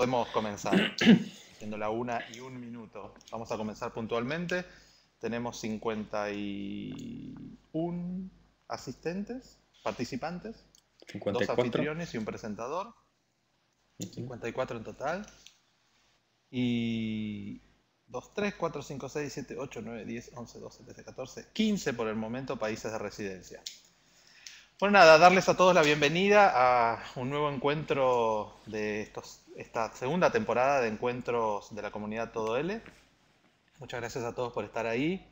Podemos comenzar, siendo la una y un minuto. Vamos a comenzar puntualmente. Tenemos 51 asistentes, participantes, dos anfitriones y un presentador. 54 en total. Y 2, 3, 4, 5, 6, 7, 8, 9, 10, 11, 12, 13, 14, 15 por el momento países de residencia. Bueno, nada, darles a todos la bienvenida a un nuevo encuentro de esta segunda temporada de encuentros de la comunidad Todo L. Muchas gracias a todos por estar ahí,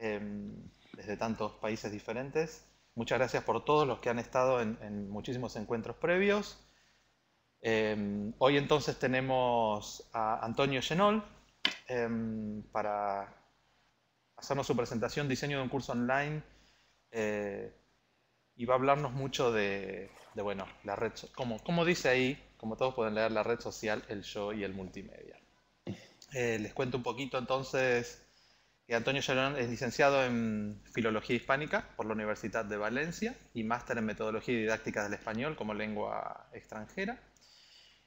em, desde tantos países diferentes. Muchas gracias por todos los que han estado en, muchísimos encuentros previos. Em, hoy entonces tenemos a Antonio Genol em, para hacernos su presentación, diseño de un curso online eh, y va a hablarnos mucho de, bueno, la red, como, como dice ahí, como todos pueden leer, la red social, el show y el multimedia. Eh, les cuento un poquito entonces que Antonio Llorón es licenciado en Filología Hispánica por la Universidad de Valencia y máster en Metodología y Didáctica del Español como lengua extranjera.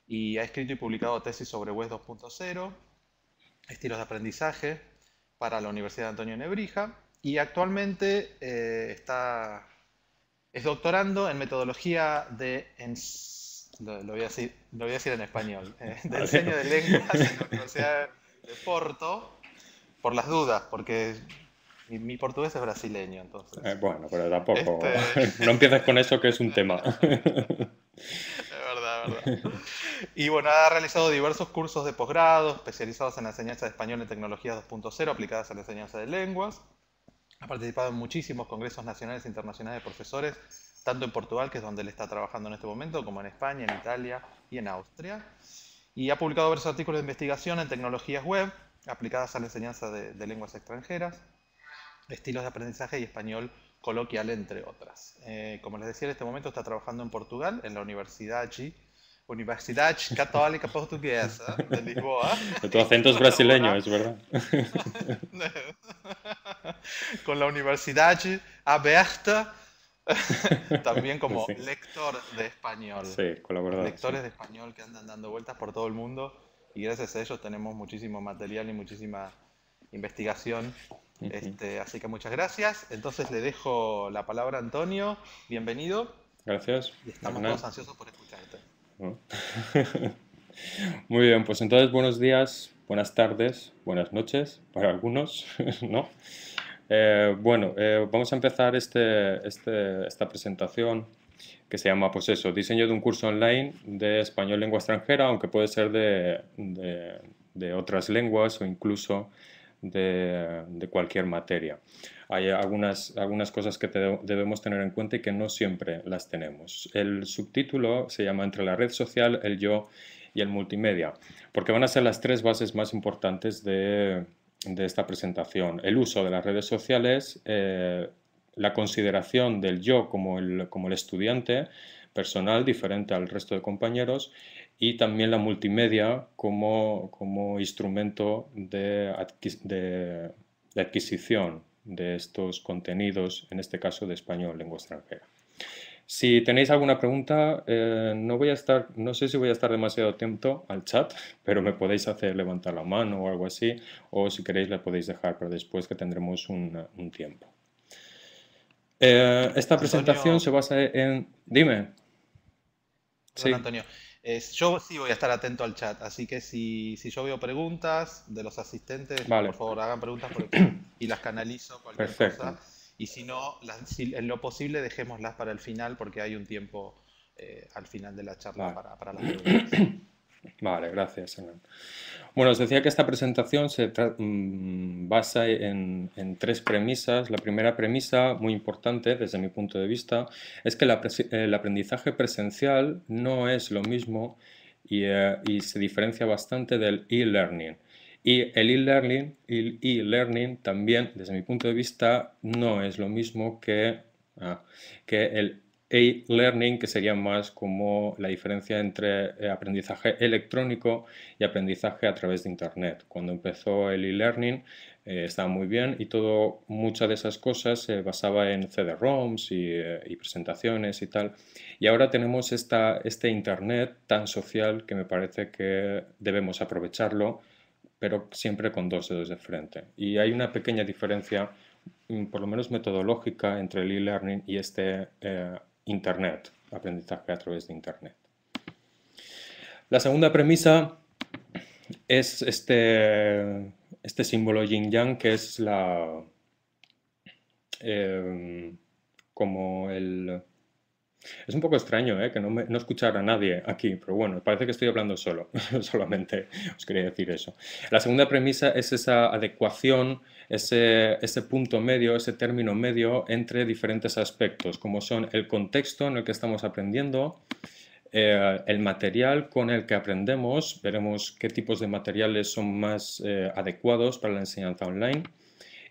Y ha escrito y publicado tesis sobre Web 2.0, estilos de aprendizaje para la Universidad de Antonio Nebrija y actualmente eh, está es doctorando en metodología de... Lo, voy a decir, lo, voy a decir, en español. Eh, de enseño de lenguas en la Universidad de Porto, por las dudas, porque mi, portugués es brasileño, entonces. Eh, bueno, pero tampoco... Este no empiezas con eso que es un tema. verdad, verdad. Y bueno, ha realizado diversos cursos de posgrado especializados en la enseñanza de español en tecnologías 2.0 aplicadas a la enseñanza de lenguas. Ha participado en muchísimos congresos nacionales e internacionales de profesores, tanto en Portugal, que es donde él está trabajando en este momento, como en España, en Italia y en Austria. Y ha publicado varios artículos de investigación en tecnologías web aplicadas a la enseñanza de, lenguas extranjeras, estilos de aprendizaje y español coloquial, entre otras. Eh, como les decía, en este momento está trabajando en Portugal, en la Universidad allí universidad Católica Portuguesa de Lisboa. Tu acento es brasileño, es verdad. Con la Universidad Aberta, también como lector de español. Sí, colaborador. Lectores de español que andan dando vueltas por todo el mundo y gracias a ellos tenemos muchísimo material y muchísima investigación. Este, así que muchas gracias. Entonces le dejo la palabra a Antonio. Bienvenido. Gracias. estamos todos ansiosos por escuchar. Muy bien, pues entonces buenos días, buenas tardes, buenas noches para algunos, ¿no? Eh, bueno, eh, vamos a empezar este, este, esta presentación que se llama, pues eso, diseño de un curso online de español lengua extranjera, aunque puede ser de otras lenguas o incluso de, cualquier materia. Hay algunas, algunas cosas que debemos tener en cuenta y que no siempre las tenemos. El subtítulo se llama Entre la red social, el yo y el multimedia, porque van a ser las tres bases más importantes de, esta presentación. El uso de las redes sociales, eh, la consideración del yo como el, como el estudiante personal, diferente al resto de compañeros, y también la multimedia como, como instrumento de, adquisición de estos contenidos, en este caso de español, lengua extranjera. Si tenéis alguna pregunta, eh, no voy a estar, no sé si voy a estar demasiado atento al chat, pero me podéis hacer levantar la mano o algo así, o si queréis la podéis dejar pero después que tendremos un, tiempo. Eh, esta presentación se basa en... Dime. sí. Antonio, yo sí voy a estar atento al chat, así que si, si yo veo preguntas de los asistentes, por favor hagan preguntas y las canalizo, cualquier cosa. Y si no, las, en lo posible dejémoslas para el final porque hay un tiempo eh, al final de la charla para las preguntas. Vale, gracias, Bueno, os decía que esta presentación se mm, basa en, tres premisas. La primera premisa, muy importante desde mi punto de vista, es que el aprendizaje presencial no es lo mismo eh, y, se diferencia bastante del e-learning. Y el e-learning e también, desde mi punto de vista, no es lo mismo que, el ah, que el e-learning, que sería más como la diferencia entre eh, aprendizaje electrónico y aprendizaje a través de Internet. Cuando empezó el e-learning eh, estaba muy bien y todo, muchas de esas cosas se basaba en CD-ROMs eh, y, presentaciones y tal. Y ahora tenemos esta, este Internet tan social que me parece que debemos aprovecharlo, pero siempre con dos dedos de frente. Y hay una pequeña diferencia mm, por lo menos metodológica entre el e-learning y este Internet, aprendizaje a través de Internet. La segunda premisa es este, este símbolo yin-yang que es la... Em, como el... Es un poco extraño eh, que no, me, no escuchara a nadie aquí, pero bueno, parece que estoy hablando solo, solamente os quería decir eso. La segunda premisa es esa adecuación ese, ese punto medio, ese término medio entre diferentes aspectos, como son el contexto en el que estamos aprendiendo, eh, el material con el que aprendemos, veremos qué tipos de materiales son más eh, adecuados para la enseñanza online,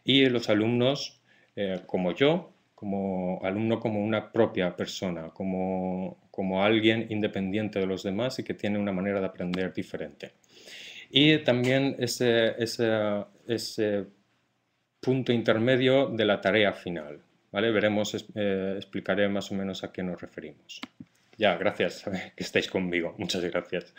y los alumnos eh, como yo, como alumno como una propia persona, como, como alguien independiente de los demás y que tiene una manera de aprender diferente. Y también ese, ese, ese punto intermedio de la tarea final. ¿vale? Veremos, eh, explicaré más o menos a qué nos referimos. Ya, gracias que estáis conmigo. Muchas gracias.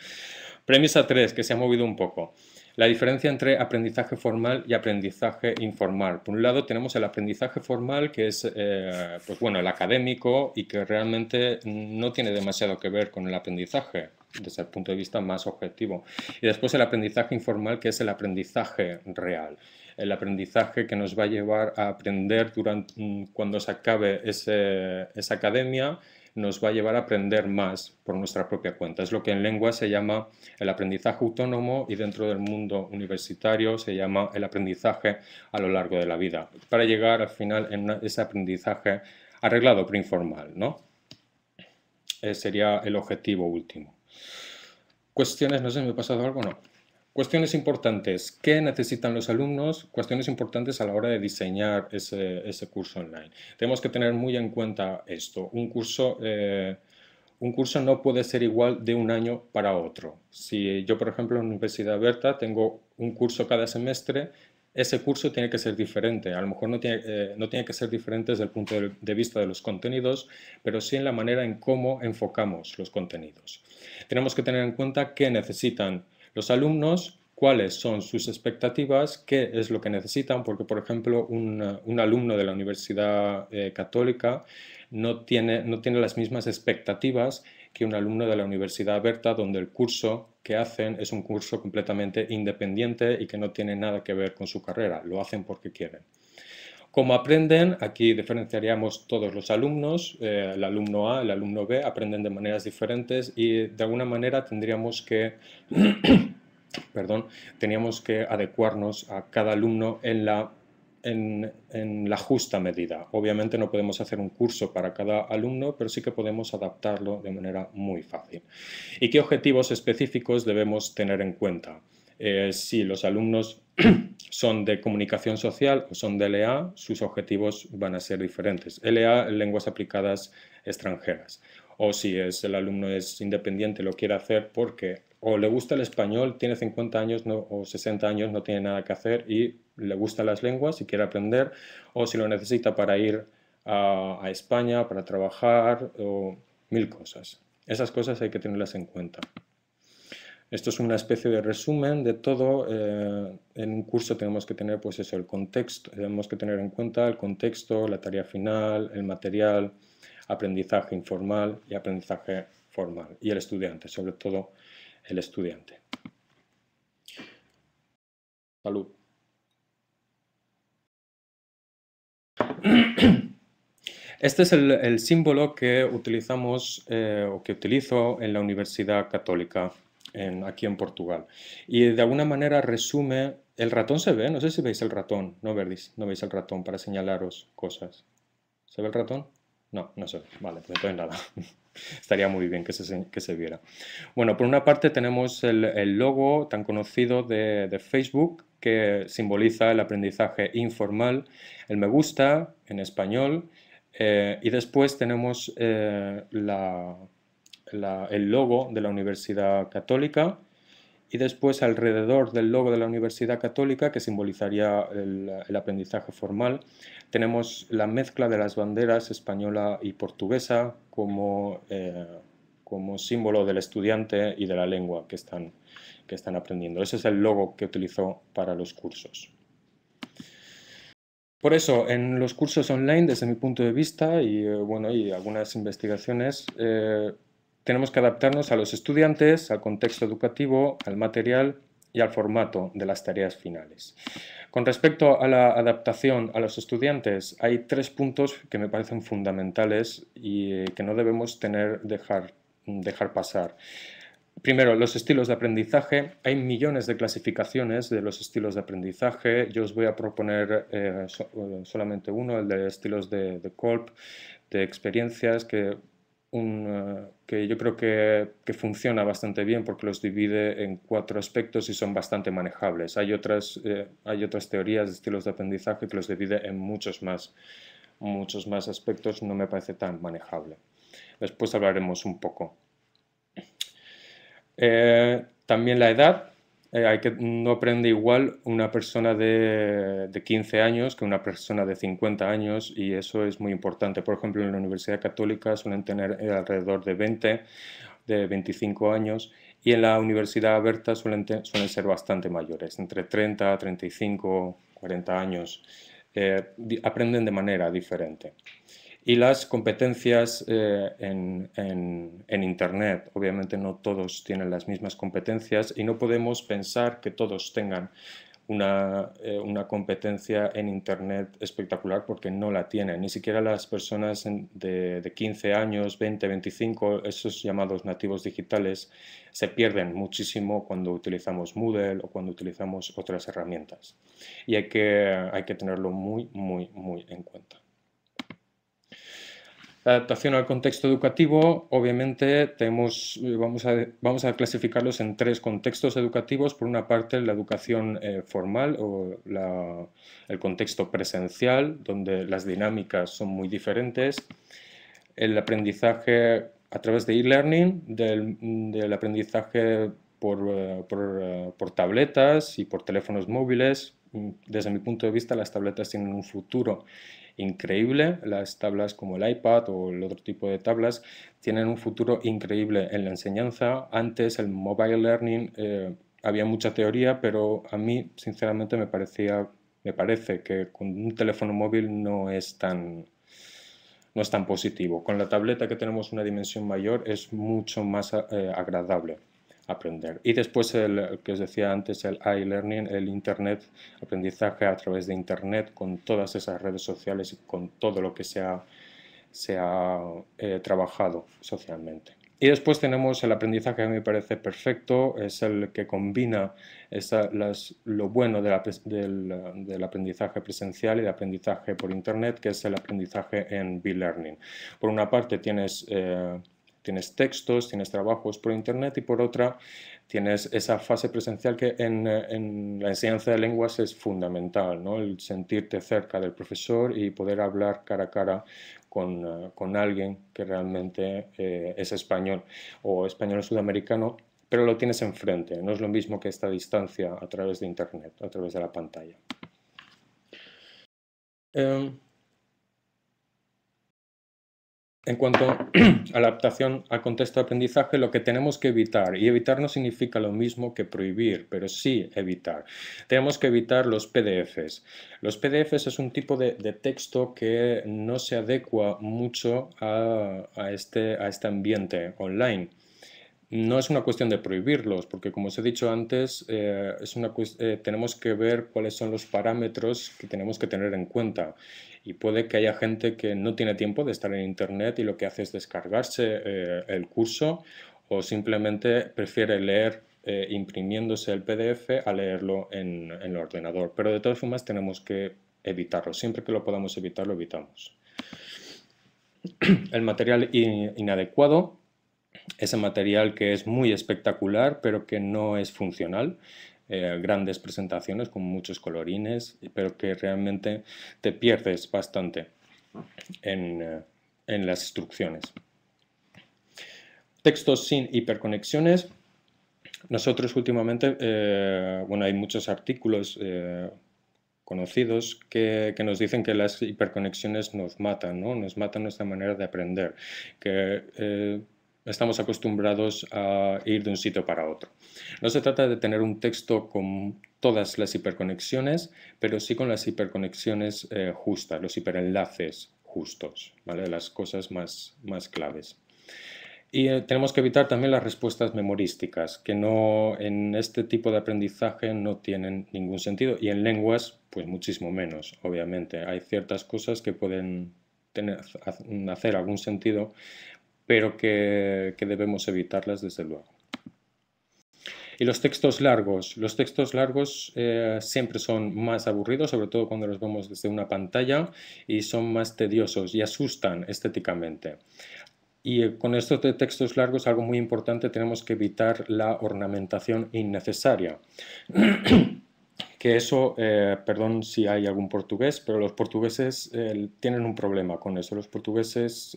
Premisa 3, que se ha movido un poco. La diferencia entre aprendizaje formal y aprendizaje informal. Por un lado tenemos el aprendizaje formal, que es eh, pues bueno, el académico y que realmente no tiene demasiado que ver con el aprendizaje desde el punto de vista más objetivo. Y después el aprendizaje informal, que es el aprendizaje real el aprendizaje que nos va a llevar a aprender mm, cuando se acabe esa academia, nos va a llevar a aprender más por nuestra propia cuenta. Es lo que en lengua se llama el aprendizaje autónomo y dentro del mundo universitario se llama el aprendizaje a lo largo de la vida, para llegar al final en ese aprendizaje arreglado pero informal, ¿no? Eh, sería el objetivo último. ¿Cuestiones? No sé, ¿me ha pasado algo? No. Cuestiones importantes. ¿Qué necesitan los alumnos? Cuestiones importantes a la hora de diseñar ese, curso online. Tenemos que tener muy en cuenta esto. Un curso, eh, un curso no puede ser igual de un año para otro. Si yo, por ejemplo, en la Universidad Abierta tengo un curso cada semestre, ese curso tiene que ser diferente. A lo mejor no tiene, eh, no tiene que ser diferente desde el punto de vista de los contenidos, pero sí en la manera en cómo enfocamos los contenidos. Tenemos que tener en cuenta qué necesitan los alumnos cuáles son sus expectativas, qué es lo que necesitan, porque por ejemplo un, alumno de la Universidad eh, Católica no tiene, no tiene las mismas expectativas que un alumno de la Universidad Abierta, donde el curso que hacen es un curso completamente independiente y que no tiene nada que ver con su carrera, lo hacen porque quieren. ¿Cómo aprenden? Aquí diferenciaríamos todos los alumnos, eh, el alumno A, el alumno B, aprenden de maneras diferentes y de alguna manera tendríamos que... perdón, teníamos que adecuarnos a cada alumno en la en, la justa medida. Obviamente no podemos hacer un curso para cada alumno, pero sí que podemos adaptarlo de manera muy fácil. ¿Y qué objetivos específicos debemos tener en cuenta? Eh, si los alumnos son de comunicación social o son de LA, sus objetivos van a ser diferentes. LA, lenguas aplicadas extranjeras. O si el alumno es independiente, lo quiere hacer porque o le gusta el español, tiene 50 años o 60 años, no tiene nada que hacer y le gustan las lenguas y quiere aprender, o si lo necesita para ir a España, para trabajar, o mil cosas. Esas cosas hay que tenerlas en cuenta. Esto es una especie de resumen de todo. Eh, en un curso tenemos que tener pues eso, el contexto, que tener en cuenta el contexto, la tarea final, el material, aprendizaje informal y aprendizaje formal. Y el estudiante, sobre todo el estudiante. Salud. Este es el, símbolo que utilizamos eh, o que utilizo en la Universidad Católica aquí en Portugal. Y de alguna manera resume, el ratón se ve, no sé si veis el ratón, no, veis, el ratón para señalaros cosas. ¿Se ve el ratón? No, no se ve. Vale, pues entonces nada. Estaría muy bien que se, que se, viera. Bueno, por una parte tenemos el, logo tan conocido de, Facebook que simboliza el aprendizaje informal, el me gusta en español, eh, y después tenemos eh, la, el logo de la Universidad Católica y después alrededor del logo de la Universidad Católica, que simbolizaría el, aprendizaje formal, tenemos la mezcla de las banderas española y portuguesa como, eh, como símbolo del estudiante y de la lengua que están, que están aprendiendo. Ese es el logo que utilizó para los cursos. Por eso, en los cursos online, desde mi punto de vista y, eh, bueno, y algunas investigaciones, eh, tenemos que adaptarnos a los estudiantes, al contexto educativo, al material y al formato de las tareas finales. Con respecto a la adaptación a los estudiantes, hay tres puntos que me parecen fundamentales y eh, que no debemos tener, dejar, pasar. Primero, los estilos de aprendizaje. Hay millones de clasificaciones de los estilos de aprendizaje. Yo os voy a proponer eh, eh, solamente uno, el de estilos de, de Kolb, de experiencias que eh, que yo creo que, funciona bastante bien porque los divide en cuatro aspectos y son bastante manejables. Hay otras, eh, hay otras teorías de estilos de aprendizaje que los divide en muchos más, muchos más aspectos, no me parece tan manejable. Después hablaremos un poco. Eh, también la edad, eh, que, no aprende igual una persona de, 15 años que una persona de 50 años y eso es muy importante. Por ejemplo, en la Universidad Católica suelen tener alrededor de 20, de 25 años y en la Universidad Abierta suelen, ser bastante mayores, entre 30, 35, 40 años. Eh, aprenden de manera diferente y las competencias eh, en, Internet. Obviamente no todos tienen las mismas competencias y no podemos pensar que todos tengan una, eh, competencia en Internet espectacular porque no la tienen. Ni siquiera las personas de, de 15 años, 20, 25, esos llamados nativos digitales, se pierden muchísimo cuando utilizamos Moodle o cuando utilizamos otras herramientas. Y hay que, hay que tenerlo muy, muy, muy en cuenta adaptación al contexto educativo, obviamente, tenemos, eh, vamos, a, vamos, a, clasificarlos en tres contextos educativos. Por una parte, la educación eh, formal o el contexto presencial, donde las dinámicas son muy diferentes. El aprendizaje a través de e-learning, del, del aprendizaje por, eh, eh, por, tabletas y por teléfonos móviles. Mm, desde mi punto de vista, las tabletas tienen un futuro increíble. Las tablas como el iPad o el otro tipo de tablas tienen un futuro increíble en la enseñanza. Antes el mobile learning eh, había mucha teoría, pero a mí sinceramente me parecía me parece que con un teléfono móvil no es tan no es tan positivo. Con la tableta que tenemos una dimensión mayor es mucho más agradable aprender. Y después el, que os decía antes, el e-learning, el Internet, aprendizaje a través de Internet, con todas esas redes sociales y con todo lo que se ha, se ha eh, trabajado socialmente. Y después tenemos el aprendizaje que me parece perfecto, es el que combina lo bueno del, aprendizaje presencial y el aprendizaje por Internet, que es el aprendizaje en e-learning. Por una parte tienes... Eh, tienes textos, tienes trabajos por Internet y por otra tienes esa fase presencial que en, la enseñanza de lenguas es fundamental, ¿no? el sentirte cerca del profesor y poder hablar cara a cara con, eh, alguien que realmente eh, es español o español sudamericano, pero lo tienes enfrente, no es lo mismo que esta distancia a través de Internet, a través de la pantalla. Em, en cuanto a la adaptación al contexto de aprendizaje, lo que tenemos que evitar, y evitar no significa lo mismo que prohibir, pero sí evitar. Tenemos que evitar los PDFs. Los PDFs es un tipo de, texto que no se adecua mucho a, este, a este ambiente online no es una cuestión de prohibirlos, porque como os he dicho antes, eh, es una eh, tenemos que ver cuáles son los parámetros que tenemos que tener en cuenta y puede que haya gente que no tiene tiempo de estar en Internet y lo que hace es descargarse eh, el curso o simplemente prefiere leer eh, imprimiéndose el PDF a leerlo en, el ordenador. Pero de todas formas tenemos que evitarlo. Siempre que lo podamos evitar, lo evitamos. El material inadecuado es el material que es muy espectacular pero que no es funcional. Eh, grandes presentaciones con muchos colorines, pero que realmente te pierdes bastante en, eh, las instrucciones. Textos sin hiperconexiones. Nosotros últimamente, eh, bueno, hay muchos artículos conocidos que, nos dicen que las hiperconexiones nos matan, ¿no? Nos matan nuestra manera de aprender, que estamos acostumbrados a ir de un sitio para otro. No se trata de tener un texto con todas las hiperconexiones, pero sí con las hiperconexiones eh, justas, los hiperenlaces justos, ¿vale? las cosas más, más claves. Y eh, tenemos que evitar también las respuestas memorísticas, que no en este tipo de aprendizaje no tienen ningún sentido. Y en lenguas, pues muchísimo menos, obviamente. Hay ciertas cosas que pueden tener, hacer algún sentido, pero que, debemos evitarlas desde luego. Y los textos largos. Los textos largos eh, siempre son más aburridos, sobre todo cuando los vemos desde una pantalla, y son más tediosos y asustan estéticamente. Y eh, con estos textos largos, algo muy importante, tenemos que evitar la ornamentación innecesaria. que eso, eh, perdón si hay algún portugués, pero los portugueses tienen un problema con eso. Los portugueses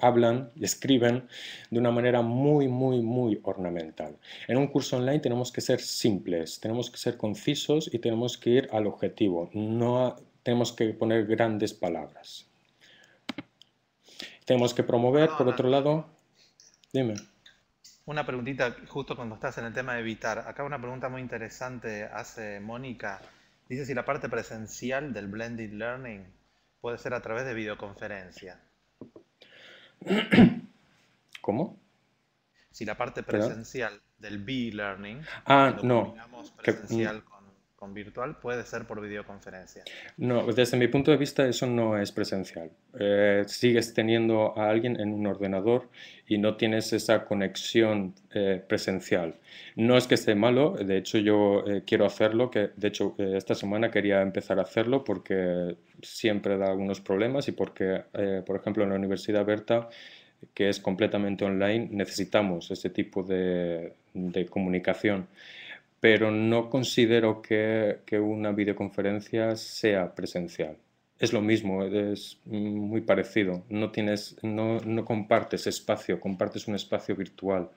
hablan y escriben de una manera muy, muy, muy ornamental. En un curso online tenemos que ser simples, tenemos que ser concisos y tenemos que ir al objetivo, no tenemos que poner grandes palabras. Tenemos que promover, por otro lado, dime. Una preguntita, justo cuando estás en el tema de evitar. Acá una pregunta muy interesante hace Mónica. Dice si la parte presencial del blended learning puede ser a través de videoconferencia. ¿Cómo? Si la parte presencial del B-Learning, ah, no. Mm, presencial con virtual puede ser por videoconferencia. No, desde mi punto de vista eso no es presencial. Eh, sigues teniendo a alguien en un ordenador y no tienes esa conexión eh, presencial. No es que esté malo, de hecho yo eh, quiero hacerlo, que de hecho esta semana quería empezar a hacerlo porque siempre da algunos problemas y porque, por ejemplo, en la Universidad Berta que es completamente online, necesitamos ese tipo de comunicación pero no considero que, una videoconferencia sea presencial. Es lo mismo, es muy parecido. No, tienes, no, compartes espacio, compartes un espacio virtual.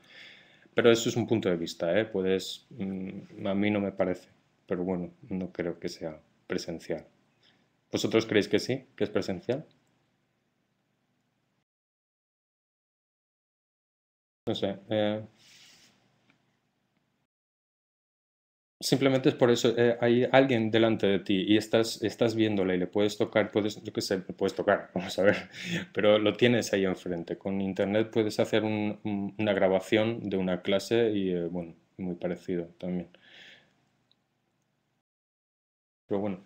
Pero eso es un punto de vista, ¿eh? Puedes, mm, a mí no me parece, pero bueno, no creo que sea presencial. ¿Vosotros creéis que sí, que es presencial? No sé. Eh, simplemente es por eso, eh, hay alguien delante de ti y estás, estás viéndole y le puedes tocar, puedes, yo qué sé, puedes tocar, vamos a ver, pero lo tienes ahí enfrente. Con internet puedes hacer una grabación de una clase y, eh, bueno, muy parecido también. Pero bueno,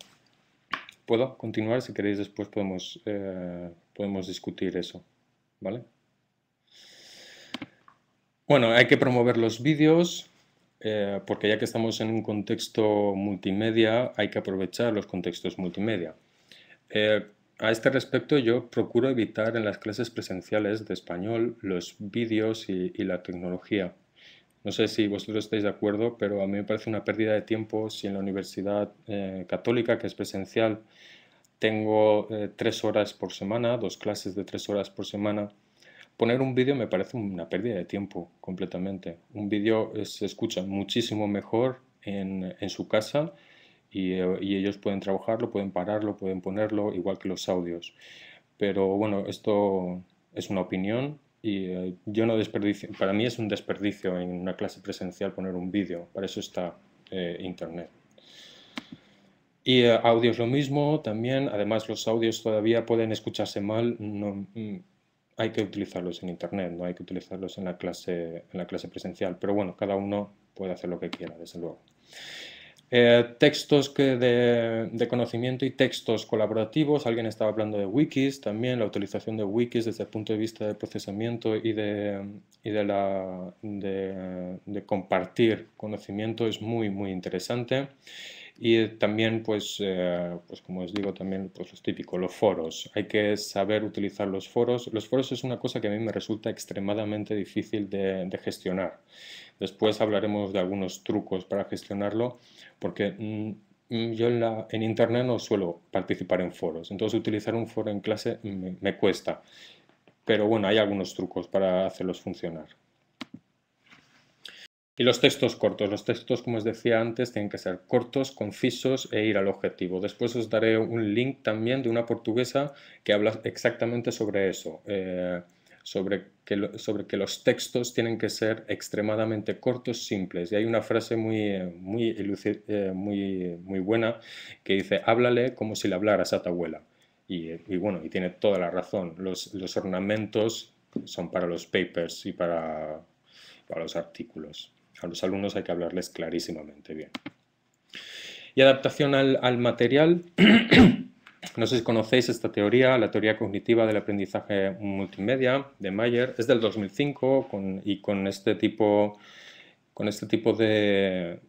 puedo continuar, si queréis después podemos, eh, podemos discutir eso, ¿vale? Bueno, hay que promover los vídeos, eh, porque ya que estamos en un contexto multimedia, hay que aprovechar los contextos multimedia. Eh, a este respecto, yo procuro evitar en las clases presenciales de español los vídeos y, la tecnología. No sé si vosotros estáis de acuerdo, pero a mí me parece una pérdida de tiempo si en la Universidad eh, Católica, que es presencial, tengo tres horas por semana, dos clases de tres horas por semana, poner un vídeo me parece una pérdida de tiempo completamente. Un vídeo eh, se escucha muchísimo mejor en, su casa eh, y, ellos pueden trabajarlo, pueden pararlo, pueden ponerlo, igual que los audios. Pero bueno, esto es una opinión y eh, yo no desperdicio, para mí es un desperdicio en una clase presencial poner un vídeo, para eso está Internet. Y audio audios lo mismo también, además los audios todavía pueden escucharse mal, no, mm, hay que utilizarlos en Internet, no hay que utilizarlos en la clase, en la clase presencial, pero bueno, cada uno puede hacer lo que quiera, desde luego. Eh, textos de, conocimiento y textos colaborativos. Alguien estaba hablando de wikis también, la utilización de wikis desde el punto de vista del procesamiento y de, de, la, de compartir conocimiento es muy, muy interesante. Y también, pues, eh, pues como os digo, también pues, los típicos, los foros. Hay que saber utilizar los foros. Los foros es una cosa que a mí me resulta extremadamente difícil de, gestionar. Después hablaremos de algunos trucos para gestionarlo, porque mm, yo en, Internet no suelo participar en foros. Entonces utilizar un foro en clase me cuesta. Pero bueno, hay algunos trucos para hacerlos funcionar. Y los textos cortos. Los textos, como os decía antes, tienen que ser cortos, concisos e ir al objetivo. Después os daré un link también de una portuguesa que habla exactamente sobre eso, eh, sobre, que los textos tienen que ser extremadamente cortos, simples. Y hay una frase muy, eh, muy, eh, muy, muy buena que dice, háblale como si le hablara a tu abuela. Y, bueno, y tiene toda la razón. Los, ornamentos son para los papers y para los artículos. A los alumnos hay que hablarles clarísimamente bien. Y adaptación al, material. no sé si conocéis esta teoría, la teoría cognitiva del aprendizaje multimedia de Mayer. Es del 2005 y con este tipo, con este tipo de,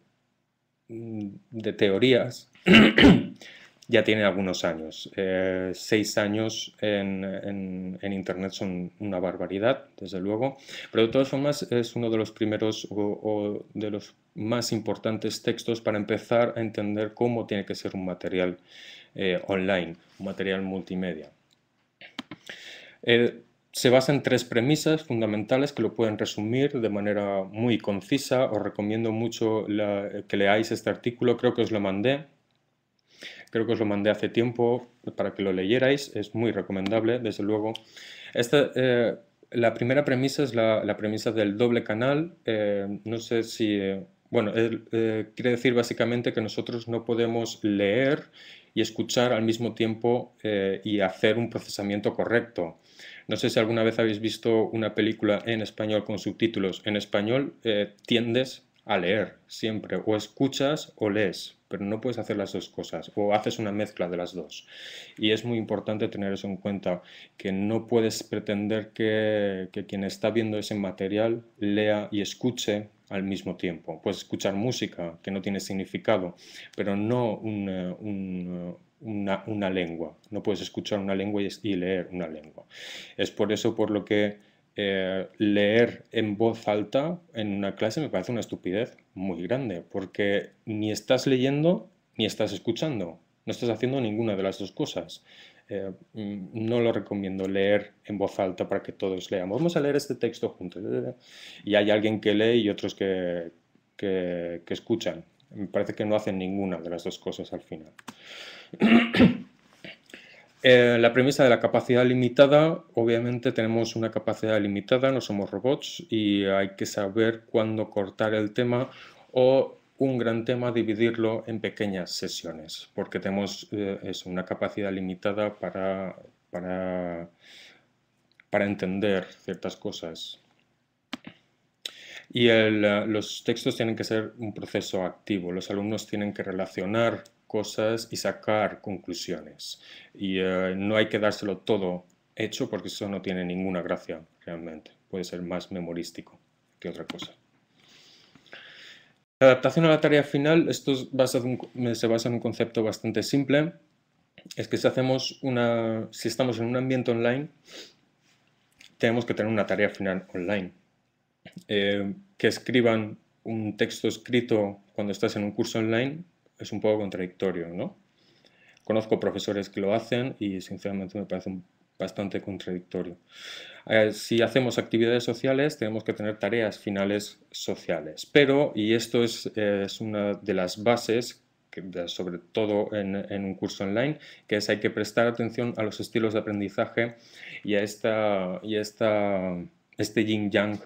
de teorías ya tiene algunos años. Eh, seis años en, Internet son una barbaridad, desde luego, pero de todas formas es uno de los primeros o, de los más importantes textos para empezar a entender cómo tiene que ser un material eh, online, un material multimedia. Eh, se basa en tres premisas fundamentales que lo pueden resumir de manera muy concisa. Os recomiendo mucho que leáis este artículo, creo que os lo mandé, Creo que os lo mandé hace tiempo para que lo leyerais, es muy recomendable, desde luego. Esta, eh, la primera premisa es la, premisa del doble canal. Eh, no sé si... Eh, bueno, quiere decir básicamente que nosotros no podemos leer y escuchar al mismo tiempo y hacer un procesamiento correcto. No sé si alguna vez habéis visto una película en español con subtítulos. En español tiendes a leer siempre, o escuchas o lees pero no puedes hacer las dos cosas o haces una mezcla de las dos. Y es muy importante tener eso en cuenta, que no puedes pretender que, quien está viendo ese material lea y escuche al mismo tiempo. Puedes escuchar música que no tiene significado, pero no una, lengua. No puedes escuchar una lengua y leer una lengua. Es por eso por lo que eh, leer en voz alta en una clase me parece una estupidez muy grande, porque ni estás leyendo ni estás escuchando, no estás haciendo ninguna de las dos cosas. Eh, mm, no lo recomiendo leer en voz alta para que todos leamos. Vamos a leer este texto juntos. Eh, y hay alguien que lee y otros que, que, que escuchan. Me parece que no hacen ninguna de las dos cosas al final. Eh, la premisa de la capacidad limitada, obviamente tenemos una capacidad limitada, no somos robots y hay que saber cuándo cortar el tema o un gran tema dividirlo en pequeñas sesiones, porque tenemos eh, una capacidad limitada para, para, entender ciertas cosas. Y los textos tienen que ser un proceso activo, los alumnos tienen que relacionar cosas y sacar conclusiones. Y eh, no hay que dárselo todo hecho porque eso no tiene ninguna gracia realmente. Puede ser más memorístico que otra cosa. La adaptación a la tarea final, esto se basa en un concepto bastante simple. Es que si, hacemos una, si estamos en un ambiente online, tenemos que tener una tarea final online. Eh, que escriban un texto escrito cuando estás en un curso online es un poco contradictorio, ¿no? Conozco profesores que lo hacen y sinceramente me parece bastante contradictorio. Eh, si hacemos actividades sociales, tenemos que tener tareas finales sociales. Pero, y esto es, eh, una de las bases, sobre todo en, un curso online, que es hay que prestar atención a los estilos de aprendizaje y a, esta, y este yin-yang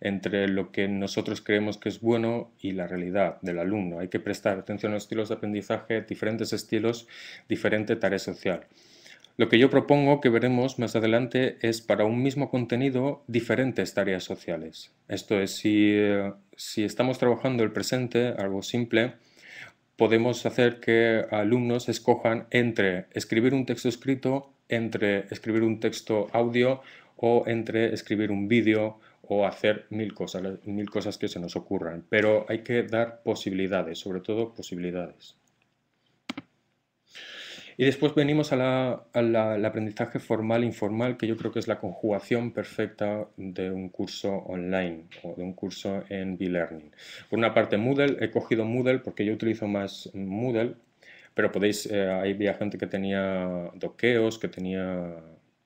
entre lo que nosotros creemos que es bueno y la realidad del alumno. Hay que prestar atención a los estilos de aprendizaje, diferentes estilos, diferente tarea social. Lo que yo propongo que veremos más adelante es para un mismo contenido diferentes tareas sociales. Esto es, si, si estamos trabajando el presente, algo simple, podemos hacer que alumnos escojan entre escribir un texto escrito, entre escribir un texto audio o entre escribir un vídeo o hacer mil cosas, mil cosas que se nos ocurran, pero hay que dar posibilidades, sobre todo posibilidades. Y después venimos al aprendizaje formal e informal, que yo creo que es la conjugación perfecta de un curso online o de un curso en e-learning. Por una parte Moodle, he cogido Moodle porque yo utilizo más Moodle, pero podéis, hay eh, ahí había gente que tenía doqueos, que tenía,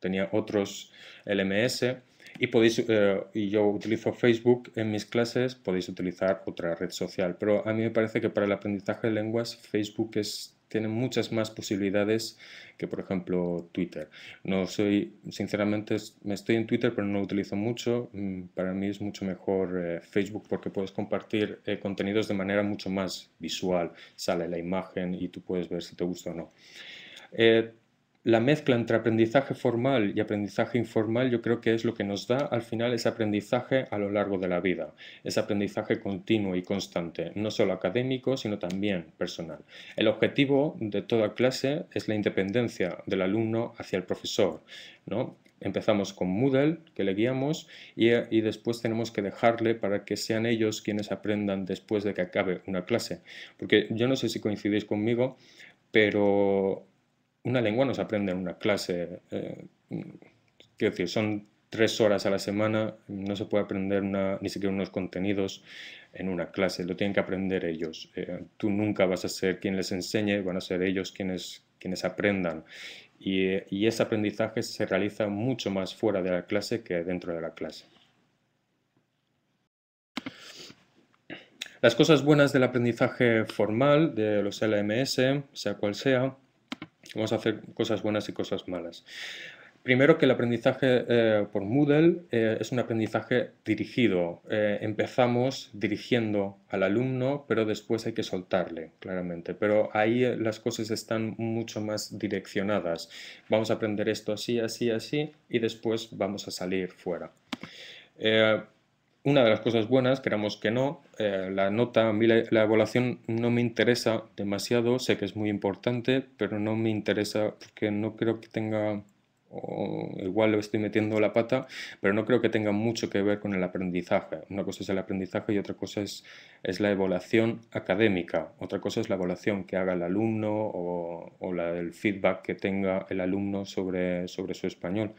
tenía otros LMS, y, podéis, eh, yo utilizo Facebook en mis clases, podéis utilizar otra red social, pero a mí me parece que para el aprendizaje de lenguas Facebook es, tiene muchas más posibilidades que, por ejemplo, Twitter. No soy, sinceramente, me estoy en Twitter, pero no lo utilizo mucho. Mm, para mí es mucho mejor eh, Facebook porque puedes compartir eh, contenidos de manera mucho más visual. Sale la imagen y tú puedes ver si te gusta o no la mezcla entre aprendizaje formal y aprendizaje informal yo creo que es lo que nos da al final ese aprendizaje a lo largo de la vida, ese aprendizaje continuo y constante, no solo académico, sino también personal. El objetivo de toda clase es la independencia del alumno hacia el profesor, ¿no? empezamos con Moodle, que le guiamos, y, y, después tenemos que dejarle para que sean ellos quienes aprendan después de que acabe una clase. Porque yo no sé si coincidís conmigo, pero una lengua no se aprende en una clase. Eh, quiero decir, son tres horas a la semana, no se puede aprender ni siquiera unos contenidos en una clase, lo tienen que aprender ellos. Eh, tú nunca vas a ser quien les enseñe, van a ser ellos quienes, quienes aprendan. Y, y ese aprendizaje se realiza mucho más fuera de la clase que dentro de la clase. Las cosas buenas del aprendizaje formal, de los LMS, sea cual sea, Vamos a hacer cosas buenas y cosas malas. Primero que el aprendizaje eh, por Moodle eh, es un aprendizaje dirigido. Eh, empezamos dirigiendo al alumno, pero después hay que soltarle, claramente. Pero ahí las cosas están mucho más direccionadas. Vamos a aprender esto así, así, así, y después vamos a salir fuera una de las cosas buenas, queramos que no, eh, la nota, a mí la, evaluación no me interesa demasiado, sé que es muy importante, pero no me interesa porque no creo que tenga, igual lo estoy metiendo la pata, pero no creo que tenga mucho que ver con el aprendizaje. Una cosa es el aprendizaje y otra cosa es, es la evaluación académica, otra cosa es la evaluación que haga el alumno o, la, el feedback que tenga el alumno sobre, sobre su español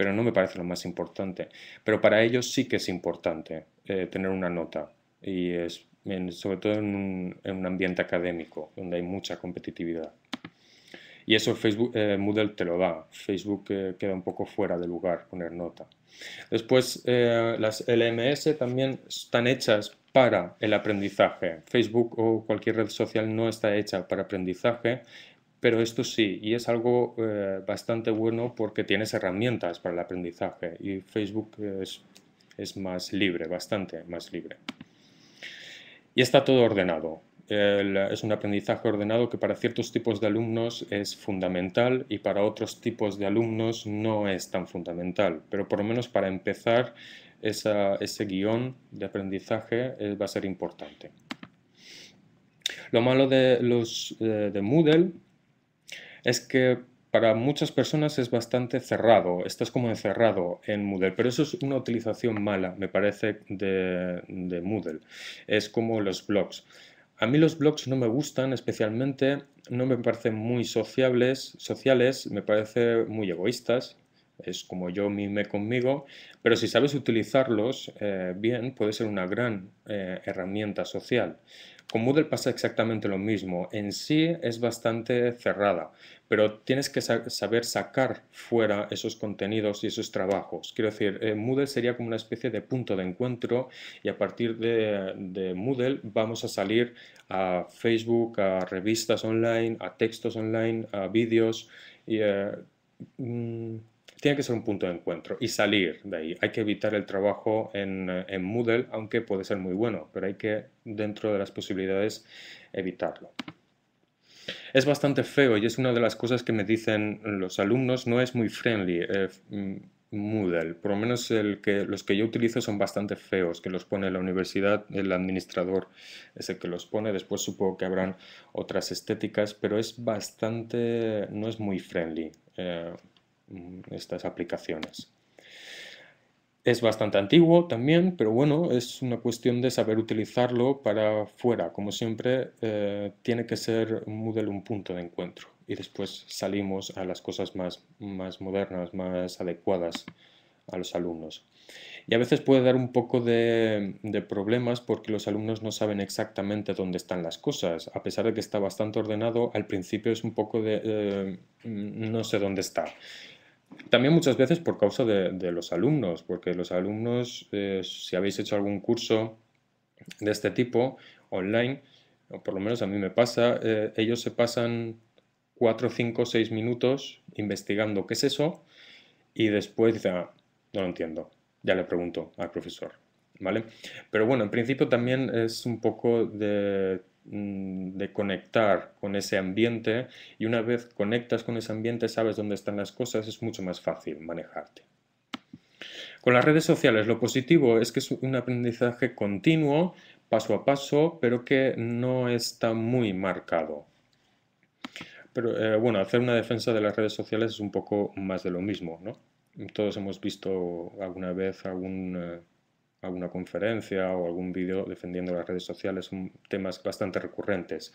pero no me parece lo más importante. Pero para ellos sí que es importante eh, tener una nota, y es, sobre todo en un, ambiente académico, donde hay mucha competitividad. Y eso Facebook, eh, Moodle te lo da. Facebook eh, queda un poco fuera de lugar poner nota. Después, las LMS también están hechas para el aprendizaje. Facebook o cualquier red social no está hecha para aprendizaje pero esto sí, y es algo eh, bastante bueno porque tienes herramientas para el aprendizaje y Facebook es, más libre, bastante más libre. Y está todo ordenado. es un aprendizaje ordenado que para ciertos tipos de alumnos es fundamental y para otros tipos de alumnos no es tan fundamental. Pero por lo menos para empezar, ese guión de aprendizaje eh, va a ser importante. Lo malo de, los, eh, de Moodle es que para muchas personas es bastante cerrado, estás como encerrado en Moodle, pero eso es una utilización mala, me parece, de, Moodle. Es como los blogs. A mí los blogs no me gustan especialmente, no me parecen muy sociables, sociales, me parecen muy egoístas, es como yo mime conmigo, pero si sabes utilizarlos eh, bien puede ser una gran eh, herramienta social. Con Moodle pasa exactamente lo mismo. En sí es bastante cerrada, pero tienes que saber sacar fuera esos contenidos y esos trabajos. Quiero decir, eh, Moodle sería como una especie de punto de encuentro y a partir de, Moodle vamos a salir a Facebook, a revistas online, a textos online, a vídeos y... Eh, mm, tiene que ser un punto de encuentro y salir de ahí. Hay que evitar el trabajo eh, en, Moodle, aunque puede ser muy bueno, pero hay que, dentro de las posibilidades, evitarlo. Es bastante feo y es una de las cosas que me dicen los alumnos, no es muy friendly. Eh, mm, Moodle, por lo menos el que, los que yo utilizo son bastante feos, que los pone la universidad, el administrador es el que los pone, después supongo que habrán otras estéticas, pero es bastante, no es muy friendly. Eh, Mm, estas aplicaciones. Es bastante antiguo también, pero bueno, es una cuestión de saber utilizarlo para fuera. Como siempre, eh, tiene que ser Moodle un punto de encuentro y después salimos a las cosas más, más modernas, más adecuadas a los alumnos. Y a veces puede dar un poco de, problemas porque los alumnos no saben exactamente dónde están las cosas. A pesar de que está bastante ordenado, al principio es un poco de eh, mm, no sé dónde está. También muchas veces por causa de, los alumnos, porque los alumnos, eh, si habéis hecho algún curso de este tipo online, o por lo menos a mí me pasa, eh, ellos se pasan cuatro, cinco, seis minutos investigando qué es eso y después dicen, ah, no lo entiendo, ya le pregunto al profesor. ¿Vale? Pero bueno, en principio también es un poco de Mm, de conectar con ese ambiente y una vez conectas con ese ambiente, sabes dónde están las cosas, es mucho más fácil manejarte. Con las redes sociales lo positivo es que es un aprendizaje continuo, paso a paso, pero que no está muy marcado. Pero eh, bueno, hacer una defensa de las redes sociales es un poco más de lo mismo, Todos hemos visto alguna vez algún... Eh, alguna conferencia o algún vídeo defendiendo las redes sociales, son temas bastante recurrentes.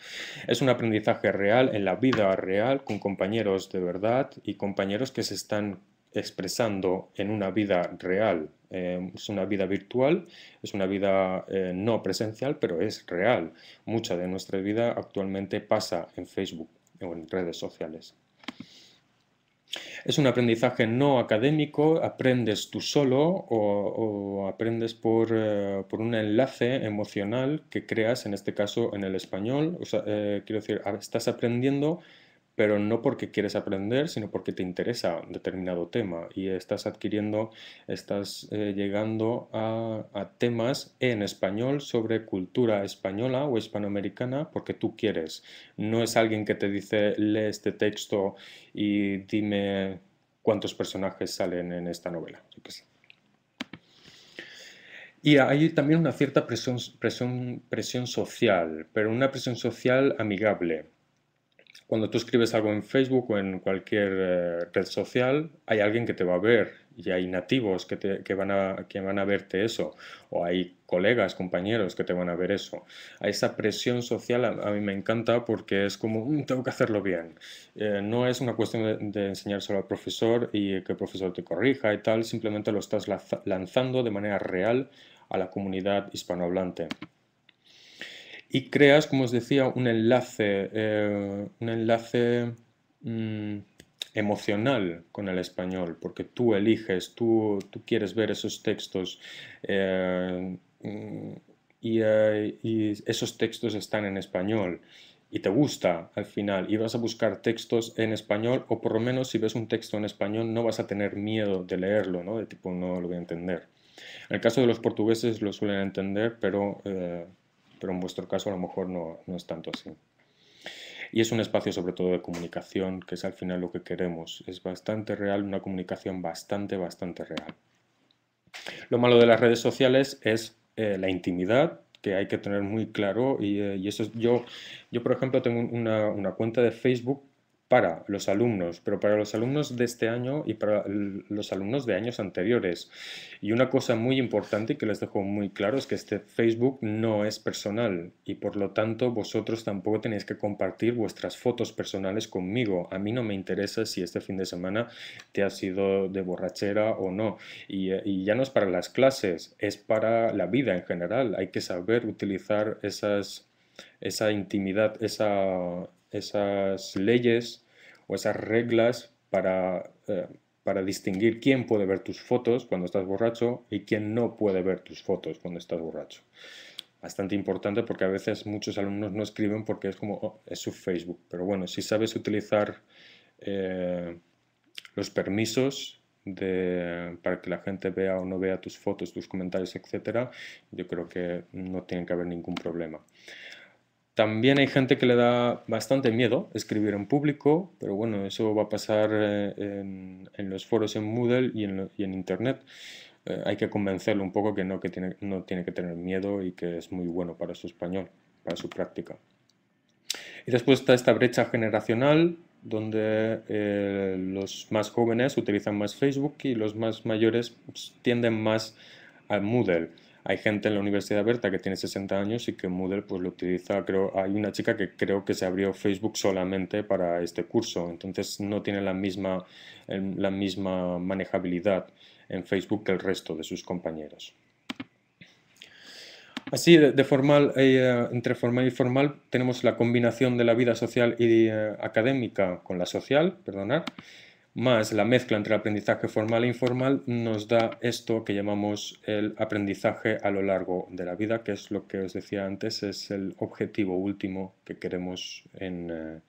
Es un aprendizaje real en la vida real con compañeros de verdad y compañeros que se están expresando en una vida real. Eh, es una vida virtual, es una vida eh, no presencial, pero es real. Mucha de nuestra vida actualmente pasa en Facebook o en redes sociales. Es un aprendizaje no académico, aprendes tú solo o, aprendes eh, por, un enlace emocional que creas, en este caso en el español. Eh, quiero decir, estás aprendiendo pero no porque quieres aprender, sino porque te interesa un determinado tema y estás adquiriendo, estás eh, llegando a, temas en español sobre cultura española o hispanoamericana porque tú quieres. No es alguien que te dice, lee este texto y dime cuántos personajes salen en esta novela. Y hay también una cierta presión social, pero una presión social amigable cuando tú escribes algo en Facebook o en cualquier eh, red social, hay alguien que te va a ver y hay nativos que, van a, que van a verte eso, o hay colegas, compañeros que te van a ver eso. A esa presión social a, mí me encanta porque es como, mm, tengo que hacerlo bien. Eh, no es una cuestión de, de, enseñárselo al profesor y que el profesor te corrija y tal, simplemente lo estás lanzando de manera real a la comunidad hispanohablante y creas, como os decía, un enlace, eh, un enlace mm, emocional con el español, porque tú eliges, tú, quieres ver esos textos eh, eh, y, esos textos están en español y te gusta al final y vas a buscar textos en español o por lo menos si ves un texto en español no vas a tener miedo de leerlo, ¿no? De tipo no lo voy a entender. En el caso de los portugueses lo suelen entender, pero pero en vuestro caso a lo mejor no, es tanto así. Y es un espacio sobre todo de comunicación, que es al final lo que queremos. Es bastante real, una comunicación bastante, bastante real. Lo malo de las redes sociales es eh, la intimidad, que hay que tener muy claro. Y, eh, eso es, yo, yo, por ejemplo, tengo una, una, cuenta de Facebook para los alumnos, pero para los alumnos de este año y para los alumnos de años anteriores. Y una cosa muy importante que les dejo muy claro es que este Facebook no es personal y por lo tanto vosotros tampoco tenéis que compartir vuestras fotos personales conmigo. A mí no me interesa si este fin de semana te ha sido de borrachera o no. Y, ya no es para las clases, es para la vida en general. Hay que saber utilizar esa intimidad, esa esas leyes o esas reglas eh, para, distinguir quién puede ver tus fotos cuando estás borracho y quién no puede ver tus fotos cuando estás borracho. Bastante importante porque a veces muchos alumnos no escriben porque es como, oh, es su Facebook. Pero bueno, si sabes utilizar eh, los permisos para que la gente vea o no vea tus fotos, tus comentarios, etcétera, yo creo que no tiene que haber ningún problema. También hay gente que le da bastante miedo escribir en público, pero bueno, eso va a pasar eh, en, los foros en Moodle y en, Internet. Eh, hay que convencerlo un poco que, no, tiene, que tener miedo y que es muy bueno para su español, para su práctica. Y después está esta brecha generacional, donde eh, los más jóvenes utilizan más Facebook y los más mayores pues, tienden más a Moodle. Hay gente en la Universidad Abierta que tiene 60 años y que Moodle pues lo utiliza, creo, hay una chica que creo que se abrió Facebook solamente para este curso, entonces no tiene la misma, la misma manejabilidad en Facebook que el resto de sus compañeros. Así, de, formal, eh, entre formal y formal, tenemos la combinación de la vida social y eh, académica con la social, perdonar, más la mezcla entre el aprendizaje formal e informal nos da esto que llamamos el aprendizaje a lo largo de la vida, que es lo que os decía antes, es el objetivo último que queremos en,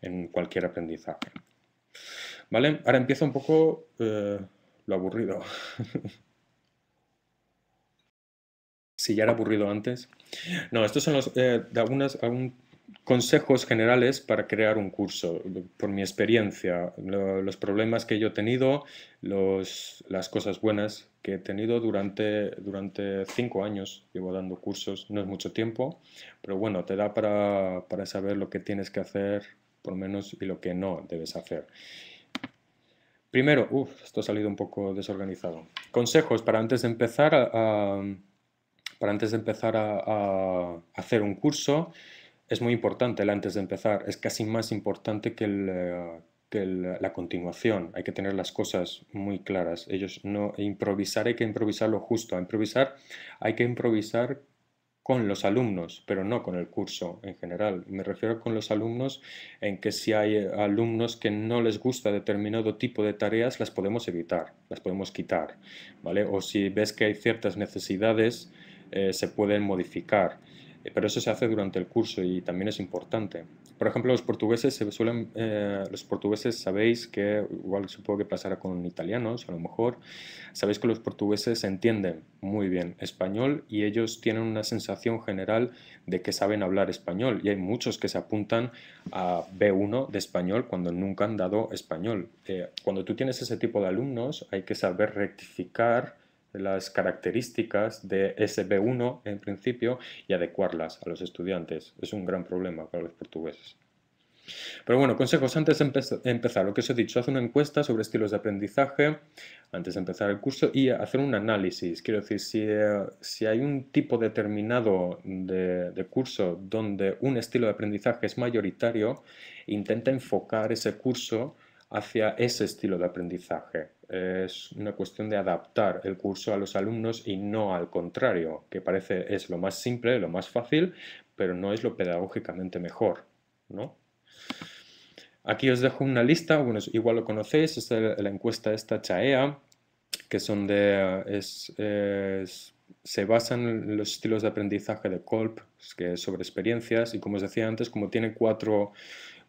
eh, cualquier aprendizaje. ¿Vale? Ahora empiezo un poco eh, lo aburrido. si ya era aburrido antes. No, estos son los, eh, de algunas, consejos generales para crear un curso, por mi experiencia, los problemas que yo he tenido, los, las cosas buenas que he tenido durante, durante cinco años. Llevo dando cursos, no es mucho tiempo, pero bueno, te da para, saber lo que tienes que hacer, por menos, y lo que no debes hacer. Primero, esto ha salido un poco desorganizado. Consejos para antes de empezar para antes de empezar a hacer un curso es muy importante el antes de empezar, es casi más importante que, eh, la continuación. Hay que tener las cosas muy claras. Ellos no improvisar, hay que improvisar lo justo. Improvisar, hay que improvisar con los alumnos, pero no con el curso en general. Me refiero con los alumnos en que si hay eh, alumnos que no les gusta determinado tipo de tareas, las podemos evitar, las podemos quitar, ¿vale? O si ves que hay ciertas necesidades, eh, se pueden modificar. Eh, pero eso se hace durante el curso y también es importante. Por ejemplo, los portugueses se suelen, eh, los portugueses sabéis que, igual supongo que pasará con italianos, a lo mejor, sabéis que los portugueses entienden muy bien español y ellos tienen una sensación general de que saben hablar español y hay muchos que se apuntan a B1 de español cuando nunca han dado español. Eh, cuando tú tienes ese tipo de alumnos hay que saber rectificar las características de SB1 en principio y adecuarlas a los estudiantes. Es un gran problema para los portugueses. Pero bueno, consejos antes de empezar. Lo que os he dicho, haz una encuesta sobre estilos de aprendizaje antes de empezar el curso y hacer un análisis. Quiero decir, si, hay un tipo determinado de curso donde un estilo de aprendizaje es mayoritario, intenta enfocar ese curso hacia ese estilo de aprendizaje. Es una cuestión de adaptar el curso a los alumnos y no al contrario, que parece es lo más simple, lo más fácil, pero no es lo pedagógicamente mejor. ¿no? Aquí os dejo una lista, bueno, igual lo conocéis, es la encuesta esta CHAEA, que son de, es, se basan en los estilos de aprendizaje de Kolb, que es sobre experiencias, y como os decía antes, como tiene cuatro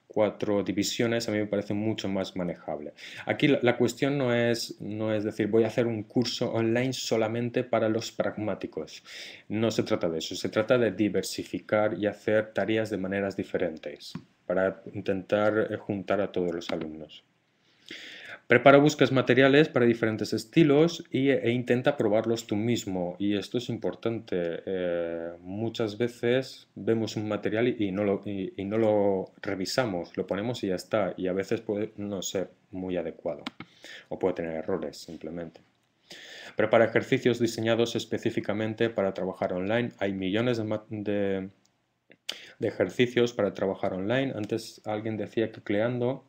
cuatro divisiones a mí me parece mucho más manejable. Aquí la, cuestión no es, no es decir voy a hacer un curso online solamente para los pragmáticos. No se trata de eso, se trata de diversificar y hacer tareas de maneras diferentes para intentar eh, juntar a todos los alumnos. Prepara buscas materiales para diferentes estilos e intenta probarlos tú mismo. Y esto es importante. Eh, muchas veces vemos un material y, no lo, revisamos, lo ponemos y ya está. Y a veces puede no ser muy adecuado o puede tener errores simplemente. Prepara ejercicios diseñados específicamente para trabajar online. Hay millones de, de ejercicios para trabajar online. Antes alguien decía que creando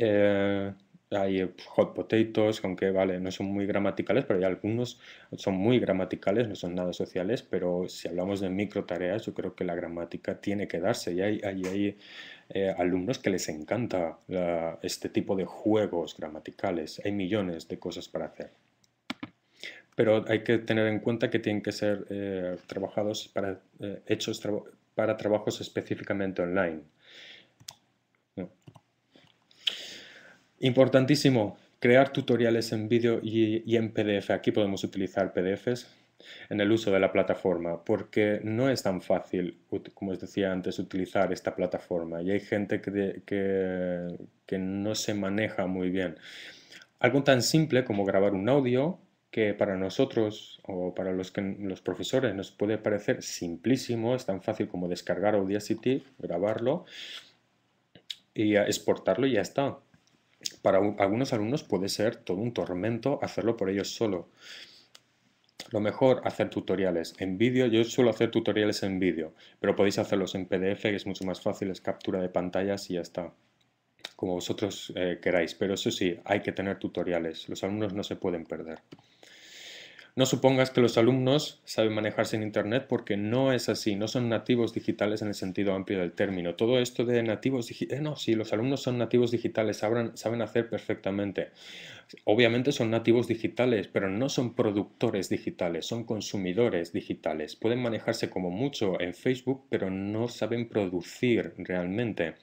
eh, hay eh, hot potatoes, aunque vale, no son muy gramaticales, pero hay algunos son muy gramaticales, no son nada sociales, pero si hablamos de micro tareas, yo creo que la gramática tiene que darse y hay, eh, alumnos que les encanta este tipo de juegos gramaticales, hay millones de cosas para hacer. Pero hay que tener en cuenta que tienen que ser trabajados para, hechos para trabajos específicamente online. Importantísimo, crear tutoriales en vídeo y, en PDF. Aquí podemos utilizar PDFs en el uso de la plataforma porque no es tan fácil, como os decía antes, utilizar esta plataforma y hay gente que, no se maneja muy bien. Algo tan simple como grabar un audio que para nosotros o para los, que, los profesores nos puede parecer simplísimo, es tan fácil como descargar Audacity, grabarlo y exportarlo y ya está para algunos alumnos puede ser todo un tormento hacerlo por ellos solo. Lo mejor, hacer tutoriales en vídeo. Yo suelo hacer tutoriales en vídeo, pero podéis hacerlos en PDF, que es mucho más fácil, es captura de pantallas y ya está. Como vosotros eh, queráis, pero eso sí, hay que tener tutoriales. Los alumnos no se pueden perder. No supongas que los alumnos saben manejarse en Internet porque no es así, no son nativos digitales en el sentido amplio del término. Todo esto de nativos digitales, eh, no, si los alumnos son nativos digitales, saben hacer perfectamente. Obviamente son nativos digitales, pero no son productores digitales, son consumidores digitales. Pueden manejarse como mucho en Facebook, pero no saben producir realmente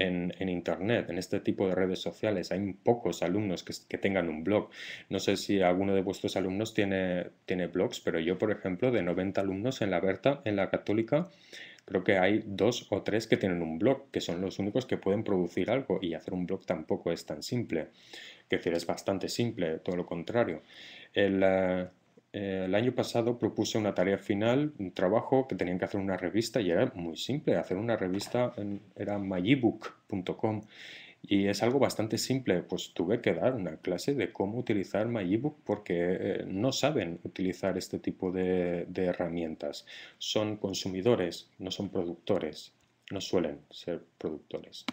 en, Internet, en este tipo de redes sociales. Hay pocos alumnos que, tengan un blog. No sé si alguno de vuestros alumnos tiene, tiene blogs, pero yo, por ejemplo, de 90 alumnos en la Berta, en la Católica, creo que hay dos o tres que tienen un blog, que son los únicos que pueden producir algo y hacer un blog tampoco es tan simple. Es decir, es bastante simple, todo lo contrario. El... Eh, eh, el año pasado propuse una tarea final, un trabajo que tenían que hacer una revista y era muy simple. Hacer una revista en, era myebook.com y es algo bastante simple. Pues tuve que dar una clase de cómo utilizar MyEbook porque eh, no saben utilizar este tipo de herramientas. Son consumidores, no son productores. No suelen ser productores.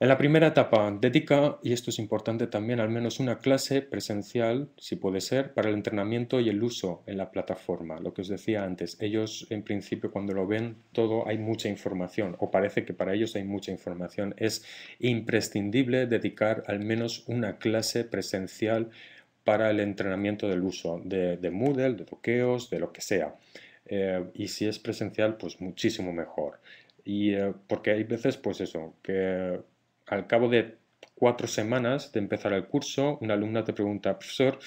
En la primera etapa, dedica, y esto es importante también, al menos una clase presencial, si puede ser, para el entrenamiento y el uso en la plataforma. Lo que os decía antes, ellos en principio cuando lo ven todo hay mucha información, o parece que para ellos hay mucha información. Es imprescindible dedicar al menos una clase presencial para el entrenamiento del uso de, Moodle, de toqueos, de lo que sea. Eh, y si es presencial, pues muchísimo mejor. Y eh, porque hay veces, pues eso, que al cabo de cuatro semanas de empezar el curso, una alumna te pregunta, profesor,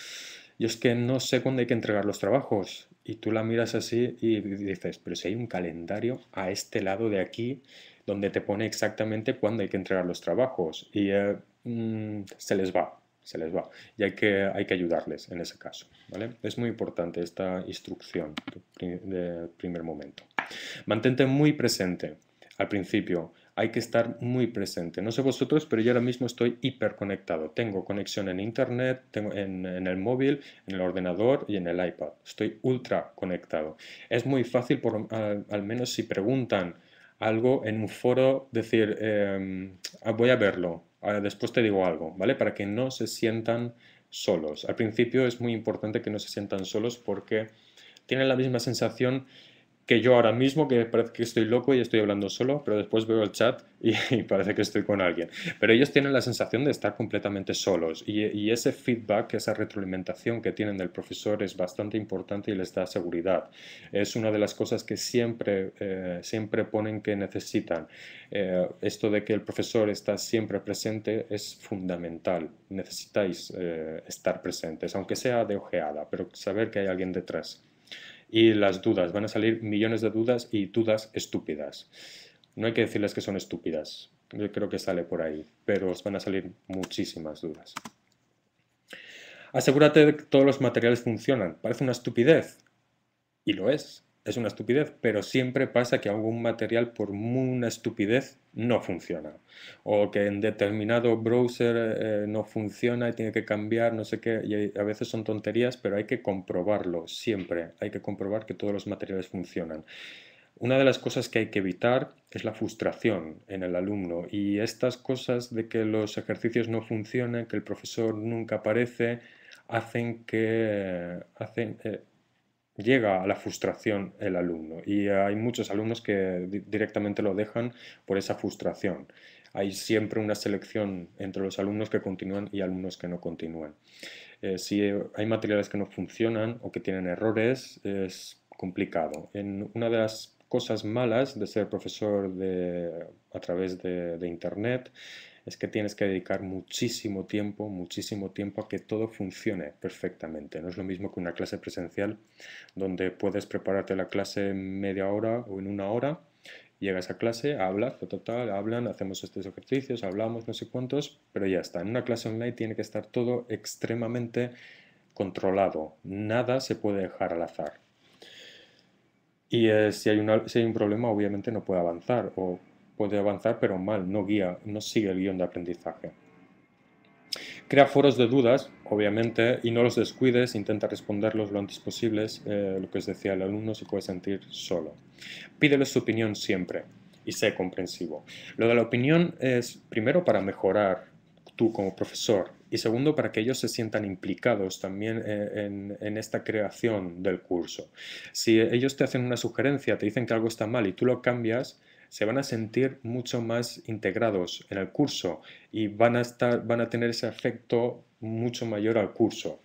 yo es que no sé cuándo hay que entregar los trabajos. Y tú la miras así y dices, pero si hay un calendario a este lado de aquí donde te pone exactamente cuándo hay que entregar los trabajos. Y eh, mm, se les va, se les va. Y hay que, hay que ayudarles en ese caso. ¿vale? Es muy importante esta instrucción del primer momento. Mantente muy presente al principio hay que estar muy presente. No sé vosotros, pero yo ahora mismo estoy hiperconectado. Tengo conexión en Internet, en, el móvil, en el ordenador y en el iPad. Estoy ultra conectado. Es muy fácil, por, al, menos si preguntan algo en un foro, decir, em, ah, voy a verlo, ah, después te digo algo, ¿vale? Para que no se sientan solos. Al principio es muy importante que no se sientan solos porque tienen la misma sensación que yo ahora mismo, que parece que estoy loco y estoy hablando solo, pero después veo el chat y, parece que estoy con alguien. Pero ellos tienen la sensación de estar completamente solos y, ese feedback, esa retroalimentación que tienen del profesor es bastante importante y les da seguridad. Es una de las cosas que siempre, eh, siempre ponen que necesitan. Eh, esto de que el profesor está siempre presente es fundamental. Necesitáis eh, estar presentes, aunque sea de ojeada, pero saber que hay alguien detrás y las dudas, van a salir millones de dudas y dudas estúpidas. No hay que decirles que son estúpidas, yo creo que sale por ahí, pero os van a salir muchísimas dudas. Asegúrate de que todos los materiales funcionan. Parece una estupidez. Y lo es es una estupidez, pero siempre pasa que algún material por una estupidez no funciona. O que en determinado browser eh, no funciona y tiene que cambiar, no sé qué. Y a veces son tonterías, pero hay que comprobarlo siempre. Hay que comprobar que todos los materiales funcionan. Una de las cosas que hay que evitar es la frustración en el alumno y estas cosas de que los ejercicios no funcionan, que el profesor nunca aparece, hacen que... hacen, eh, llega a la frustración el alumno y hay muchos alumnos que directamente lo dejan por esa frustración. Hay siempre una selección entre los alumnos que continúan y alumnos que no continúan. Eh, si hay materiales que no funcionan o que tienen errores, es complicado. En una de las cosas malas de ser profesor a través de Internet es que tienes que dedicar muchísimo tiempo, muchísimo tiempo a que todo funcione perfectamente. No es lo mismo que una clase presencial donde puedes prepararte la clase en media hora o en una hora, llegas a clase, hablas, total, hablan, hacemos estos ejercicios, hablamos, no sé cuántos, pero ya está. En una clase online tiene que estar todo extremadamente controlado. Nada se puede dejar al azar. Y eh, si, hay hay un problema, obviamente no puede avanzar o puede avanzar pero mal, no guía, no sigue el guión de aprendizaje. Crea foros de dudas, obviamente, y no los descuides, intenta responderlos lo antes posible, eh, lo que os decía, el alumno se puede sentir solo. Pídele su opinión siempre y sé comprensivo. Lo de la opinión es, primero, para mejorar tú como profesor y segundo, para que ellos se sientan implicados también eh, en, esta creación del curso. Si ellos te hacen una sugerencia, te dicen que algo está mal y tú lo cambias, se van a sentir mucho más integrados en el curso y van a, estar, van a tener ese efecto mucho mayor al curso.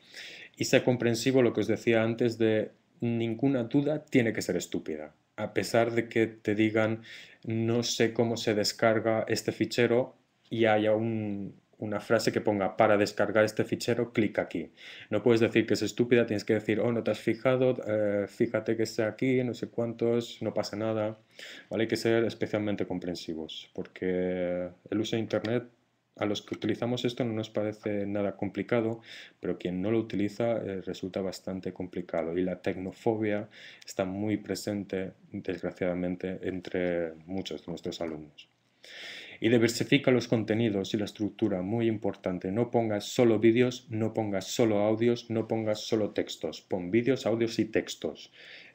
Y sea comprensivo lo que os decía antes de ninguna duda tiene que ser estúpida. A pesar de que te digan no sé cómo se descarga este fichero y haya un, una frase que ponga para descargar este fichero, clic aquí. No puedes decir que es estúpida, tienes que decir, oh, no te has fijado, eh, fíjate que está aquí, no sé cuántos, no pasa nada. ¿Vale? Hay que ser especialmente comprensivos, porque el uso de Internet a los que utilizamos esto no nos parece nada complicado, pero quien no lo utiliza eh, resulta bastante complicado. Y la tecnofobia está muy presente, desgraciadamente, entre muchos de nuestros alumnos y diversifica los contenidos y la estructura, muy importante. No pongas solo vídeos, no pongas solo audios, no pongas solo textos. Pon vídeos, audios y textos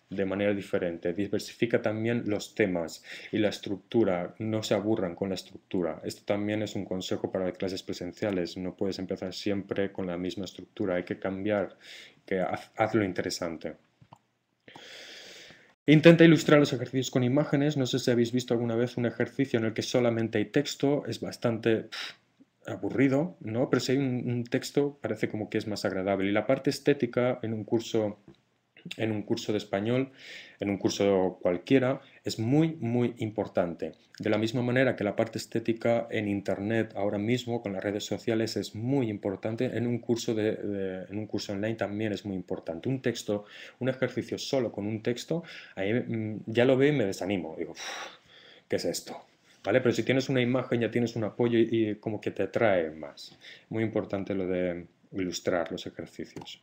de manera diferente. Diversifica también los temas y la estructura. No se aburran con la estructura. Esto también es un consejo para clases presenciales. No puedes empezar siempre con la misma estructura. Hay que cambiar, que haz, hazlo interesante. Intenta ilustrar los ejercicios con imágenes. No sé si habéis visto alguna vez un ejercicio en el que solamente hay texto. Es bastante aburrido, ¿no? Pero si hay un texto parece como que es más agradable. Y la parte estética en un curso en un curso de español, en un curso cualquiera, es muy, muy importante. De la misma manera que la parte estética en Internet ahora mismo con las redes sociales es muy importante, en un curso, en un curso online también es muy importante. Un texto, un ejercicio solo con un texto, ahí mm, ya lo veo y me desanimo. Digo, ¿qué es esto? ¿Vale? Pero si tienes una imagen ya tienes un apoyo y como que te atrae más. Muy importante lo de ilustrar los ejercicios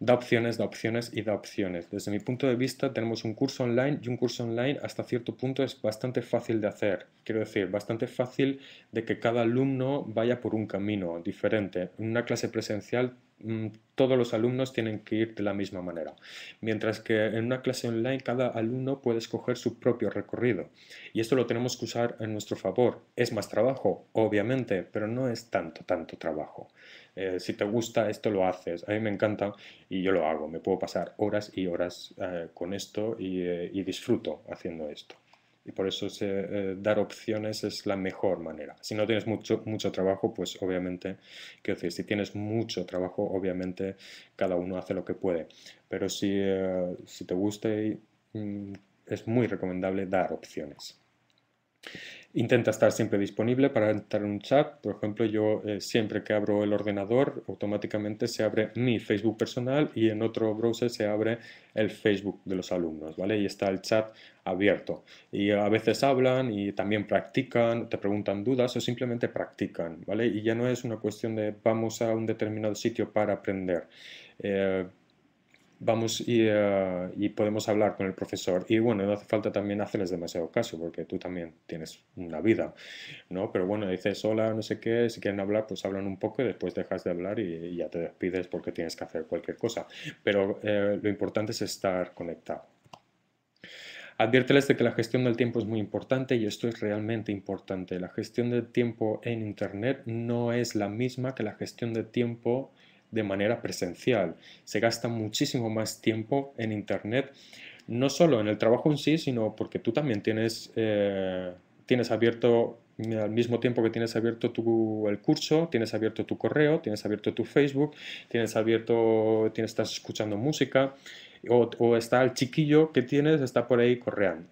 da opciones, da opciones y da opciones. Desde mi punto de vista tenemos un curso online y un curso online hasta cierto punto es bastante fácil de hacer. Quiero decir, bastante fácil de que cada alumno vaya por un camino diferente. En una clase presencial mm, todos los alumnos tienen que ir de la misma manera. Mientras que en una clase online cada alumno puede escoger su propio recorrido. Y esto lo tenemos que usar en nuestro favor. Es más trabajo, obviamente, pero no es tanto, tanto trabajo. Eh, si te gusta esto lo haces, a mí me encanta y yo lo hago, me puedo pasar horas y horas eh, con esto eh, y, disfruto haciendo esto. Y por eso dar opciones es la mejor manera. Si no tienes mucho, mucho trabajo, pues obviamente, quiero decir, si tienes mucho trabajo, obviamente cada uno hace lo que puede. Pero si, si te gusta, y, mm, es muy recomendable dar opciones. Intenta estar siempre disponible para entrar en un chat. Por ejemplo, yo eh, siempre que abro el ordenador, automáticamente se abre mi Facebook personal y en otro browser se abre el Facebook de los alumnos, ¿vale? Y está el chat abierto. Y a veces hablan y también practican, te preguntan dudas o simplemente practican, ¿vale? Y ya no es una cuestión de vamos a un determinado sitio para aprender. Eh, vamos eh, y, podemos hablar con el profesor. Y bueno, no hace falta también hacerles demasiado caso, porque tú también tienes una vida, ¿no? Pero bueno, dices hola, no sé qué, si quieren hablar, pues hablan un poco y después dejas de hablar y, ya te despides porque tienes que hacer cualquier cosa. Pero eh, lo importante es estar conectado. Adviérteles de que la gestión del tiempo es muy importante y esto es realmente importante. La gestión del tiempo en Internet no es la misma que la gestión de tiempo de manera presencial. Se gasta muchísimo más tiempo en Internet, no solo en el trabajo en sí, sino porque tú también tienes, eh, tienes abierto, al mismo tiempo que tienes abierto tu, el curso, tienes abierto tu correo, tienes abierto tu Facebook, tienes abierto, tienes, estás escuchando música o, está el chiquillo que tienes, está por ahí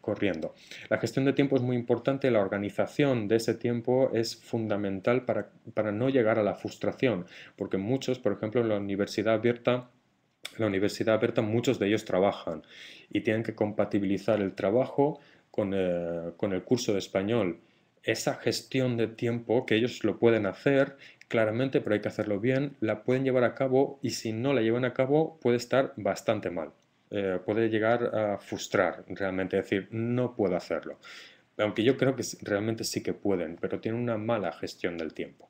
corriendo. La gestión de tiempo es muy importante, la organización de ese tiempo es fundamental para, no llegar a la frustración, porque muchos, por ejemplo, en la universidad abierta, la universidad abierta muchos de ellos trabajan y tienen que compatibilizar el trabajo con, eh, con el curso de español esa gestión de tiempo que ellos lo pueden hacer claramente, pero hay que hacerlo bien, la pueden llevar a cabo y si no la llevan a cabo puede estar bastante mal. Eh, puede llegar a frustrar realmente, decir, no puedo hacerlo. Aunque yo creo que realmente sí que pueden, pero tienen una mala gestión del tiempo.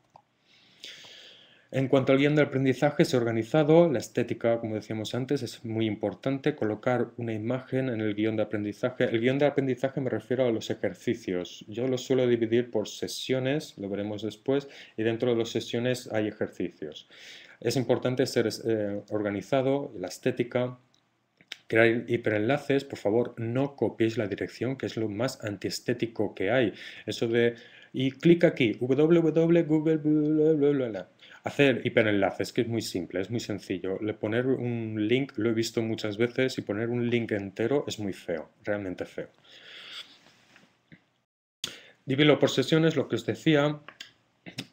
En cuanto al guión de aprendizaje, se organizado, la estética, como decíamos antes, es muy importante, colocar una imagen en el guión de aprendizaje. El guión de aprendizaje me refiero a los ejercicios. Yo lo suelo dividir por sesiones, lo veremos después, y dentro de las sesiones hay ejercicios. Es importante ser eh, organizado, la estética, crear hiperenlaces, por favor no copiéis la dirección, que es lo más antiestético que hay. Eso de, y clic aquí, www.google.com. Hacer hiperenlaces, que es muy simple, es muy sencillo. Le poner un link, lo he visto muchas veces, y poner un link entero es muy feo, realmente feo. Dividirlo por sesiones, lo que os decía,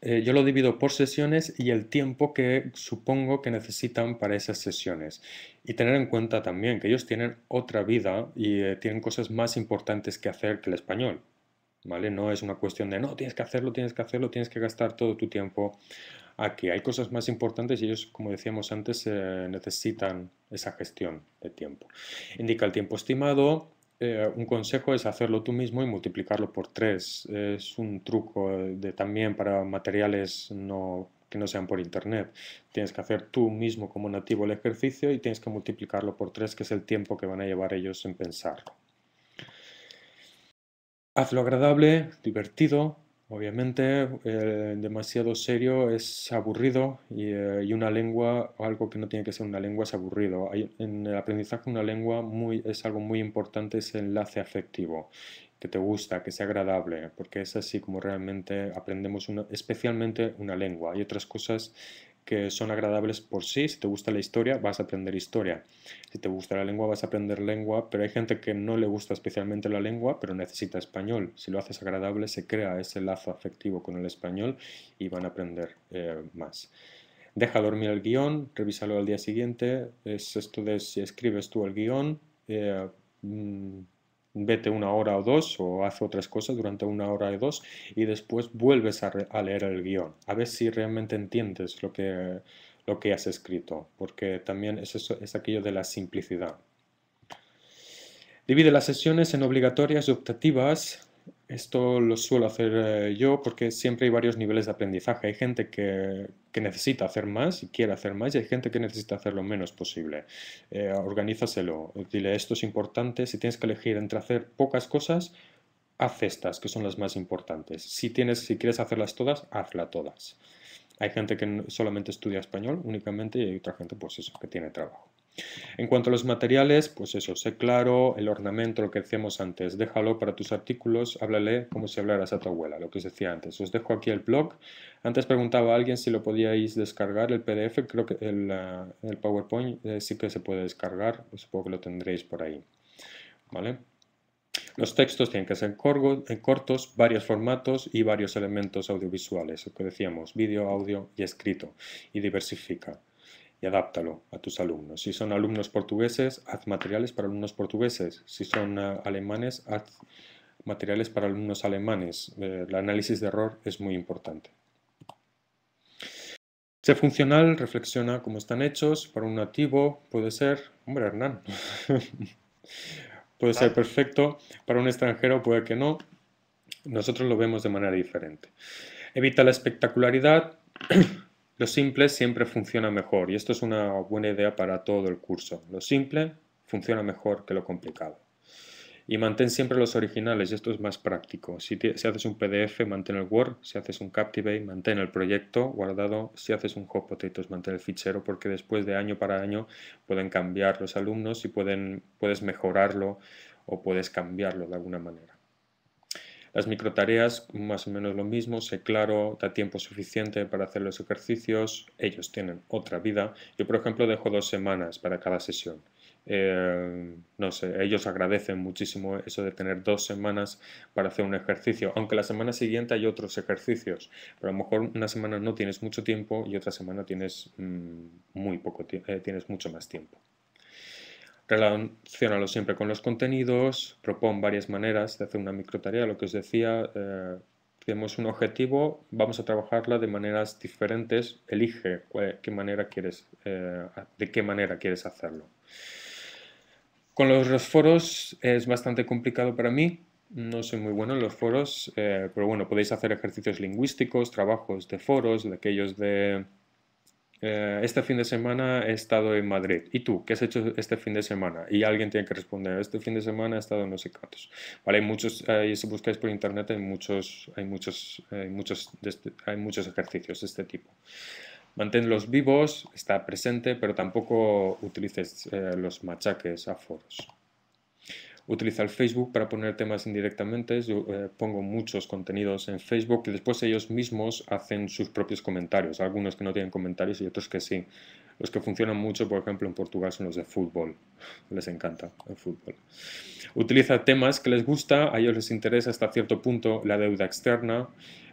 eh, yo lo divido por sesiones y el tiempo que supongo que necesitan para esas sesiones. Y tener en cuenta también que ellos tienen otra vida y eh, tienen cosas más importantes que hacer que el español. ¿Vale? No es una cuestión de no, tienes que hacerlo, tienes que hacerlo, tienes que gastar todo tu tiempo Aquí hay cosas más importantes y ellos, como decíamos antes, eh, necesitan esa gestión de tiempo. Indica el tiempo estimado. Eh, un consejo es hacerlo tú mismo y multiplicarlo por tres. Es un truco eh, de, también para materiales que no sean por internet. Tienes que hacer tú mismo como nativo el ejercicio y tienes que multiplicarlo por tres, que es el tiempo que van a llevar ellos en pensarlo. Hazlo agradable, divertido, Obviamente, eh, demasiado serio es aburrido eh, y, una lengua, algo que no tiene que ser una lengua, es aburrido. en el aprendizaje de una lengua muy, es algo muy importante ese enlace afectivo, que te gusta, que sea agradable, porque es así como realmente aprendemos especialmente una lengua. Hay otras cosas que son agradables por sí. Si te gusta la historia, vas a aprender historia. Si te gusta la lengua, vas a aprender lengua, pero hay gente que no le gusta especialmente la lengua, pero necesita español. Si lo haces agradable, se crea ese lazo afectivo con el español y van a aprender eh, más. Deja dormir el guión, revísalo al día siguiente. Es esto de si escribes tú el guión. Eh, mm, vete una hora o dos o haz otras cosas durante una hora o dos y después vuelves a, leer el guión, a ver si realmente entiendes lo que, lo que has escrito, porque también es, eso, es aquello de la simplicidad. Divide las sesiones en obligatorias y optativas, esto lo suelo hacer eh, yo porque siempre hay varios niveles de aprendizaje. Hay gente que, necesita hacer más y quiere hacer más y hay gente que necesita hacer lo menos posible. Eh, organízaselo, dile esto es importante, si tienes que elegir entre hacer pocas cosas, haz estas, que son las más importantes. Si, tienes, si quieres hacerlas todas, hazlas todas. Hay gente que solamente estudia español únicamente y hay otra gente pues eso, que tiene trabajo. En cuanto a los materiales, pues eso, sé claro, el ornamento, lo que decíamos antes, déjalo para tus artículos, háblale como si hablaras a tu abuela, lo que os decía antes. Os dejo aquí el blog. Antes preguntaba a alguien si lo podíais descargar, el PDF, creo que el, PowerPoint eh, sí que se puede descargar, pues supongo que lo tendréis por ahí. Los textos tienen que ser eh, cortos, varios formatos y varios elementos audiovisuales, lo que decíamos, vídeo, audio y escrito, y diversifica y adáptalo a tus alumnos. Si son alumnos portugueses, haz materiales para alumnos portugueses. Si son ah, alemanes, haz materiales para alumnos alemanes. Eh, el análisis de error es muy importante. Sé funcional, reflexiona cómo están hechos. Para un nativo puede ser, hombre, Hernán, puede ser perfecto. Para un extranjero puede que no. Nosotros lo vemos de manera diferente. Evita la espectacularidad. Lo simple siempre funciona mejor y esto es una buena idea para todo el curso. Lo simple funciona mejor que lo complicado. Y mantén siempre los originales, esto es más práctico. Si, haces un PDF, mantén el Word. Si haces un Captivate, mantén el proyecto guardado. Si haces un Hot Potatoes, mantén el fichero, porque después de año para año pueden cambiar los alumnos y pueden, puedes mejorarlo o puedes cambiarlo de alguna manera. Las microtareas, más o menos lo mismo, sé claro, da tiempo suficiente para hacer los ejercicios, ellos tienen otra vida. Yo, por ejemplo, dejo dos semanas para cada sesión. Eh, no sé, ellos agradecen muchísimo eso de tener dos semanas para hacer un ejercicio, aunque la semana siguiente hay otros ejercicios, pero a lo mejor una semana no tienes mucho tiempo y otra semana tienes mm, muy poco eh, tienes mucho más tiempo. Relacionalo siempre con los contenidos, propon varias maneras de hacer una microtarea, lo que os decía, eh, tenemos un objetivo, vamos a trabajarla de maneras diferentes, elige qué manera quieres, eh, de qué manera quieres hacerlo. Con los foros es bastante complicado para mí, no soy muy bueno en los foros, eh, pero bueno, podéis hacer ejercicios lingüísticos, trabajos de foros, de aquellos de eh, este fin de semana he estado en Madrid. ¿Y tú? ¿Qué has hecho este fin de semana? Y alguien tiene que responder, este fin de semana he estado en los sé muchos, y si buscáis por internet hay muchos, muchos, este, hay muchos, ejercicios de este tipo. Manténlos vivos, está presente, pero tampoco utilices eh, los machaques a foros. Utiliza el Facebook para poner temas indirectamente. Yo eh, pongo muchos contenidos en Facebook y después ellos mismos hacen sus propios comentarios. Algunos que no tienen comentarios y otros que sí. Los que funcionan mucho, por ejemplo, en Portugal son los de fútbol. Les encanta el fútbol. Utiliza temas que les gusta, a ellos les interesa hasta cierto punto la deuda externa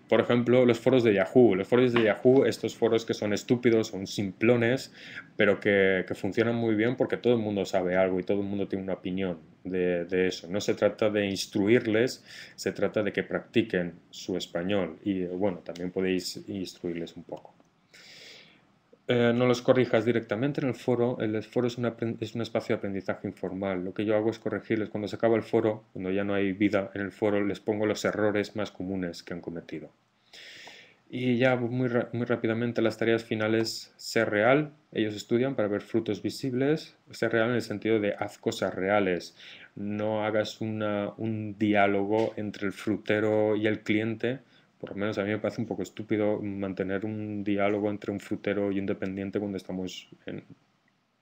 por ejemplo, los foros de Yahoo. Los foros de Yahoo, estos foros que son estúpidos, son simplones, pero que, funcionan muy bien porque todo el mundo sabe algo y todo el mundo tiene una opinión de, eso. No se trata de instruirles, se trata de que practiquen su español. Y bueno, también podéis instruirles un poco. Eh, no los corrijas directamente en el foro. El foro es, un espacio de aprendizaje informal. Lo que yo hago es corregirles cuando se acaba el foro, cuando ya no hay vida en el foro, les pongo los errores más comunes que han cometido. Y ya muy, rápidamente las tareas finales, ser real, ellos estudian para ver frutos visibles, ser real en el sentido de haz cosas reales, no hagas un diálogo entre el frutero y el cliente, por lo menos a mí me parece un poco estúpido mantener un diálogo entre un frutero y un dependiente cuando estamos en,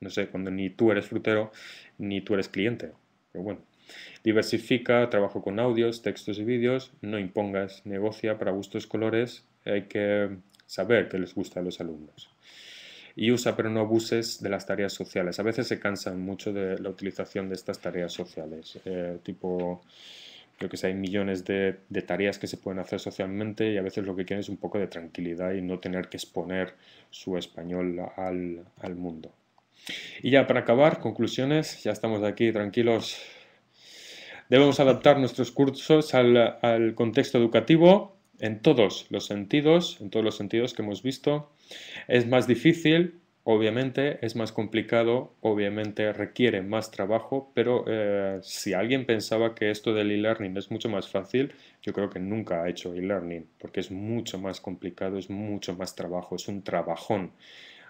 no sé, cuando ni tú eres frutero ni tú eres cliente. Pero bueno, diversifica, trabajo con audios, textos y vídeos, no impongas, negocia para gustos colores, hay que saber qué les gusta a los alumnos. Y usa pero no abuses de las tareas sociales. A veces se cansan mucho de la utilización de estas tareas sociales, eh, tipo yo que sé, hay millones de, tareas que se pueden hacer socialmente y a veces lo que quieren es un poco de tranquilidad y no tener que exponer su español al, mundo. Y ya para acabar, conclusiones, ya estamos aquí tranquilos. Debemos adaptar nuestros cursos al contexto educativo en todos los sentidos, en todos los sentidos que hemos visto. Es más difícil, Obviamente es más complicado, obviamente requiere más trabajo, pero eh, si alguien pensaba que esto del e-learning es mucho más fácil, yo creo que nunca ha hecho e-learning, porque es mucho más complicado, es mucho más trabajo, es un trabajón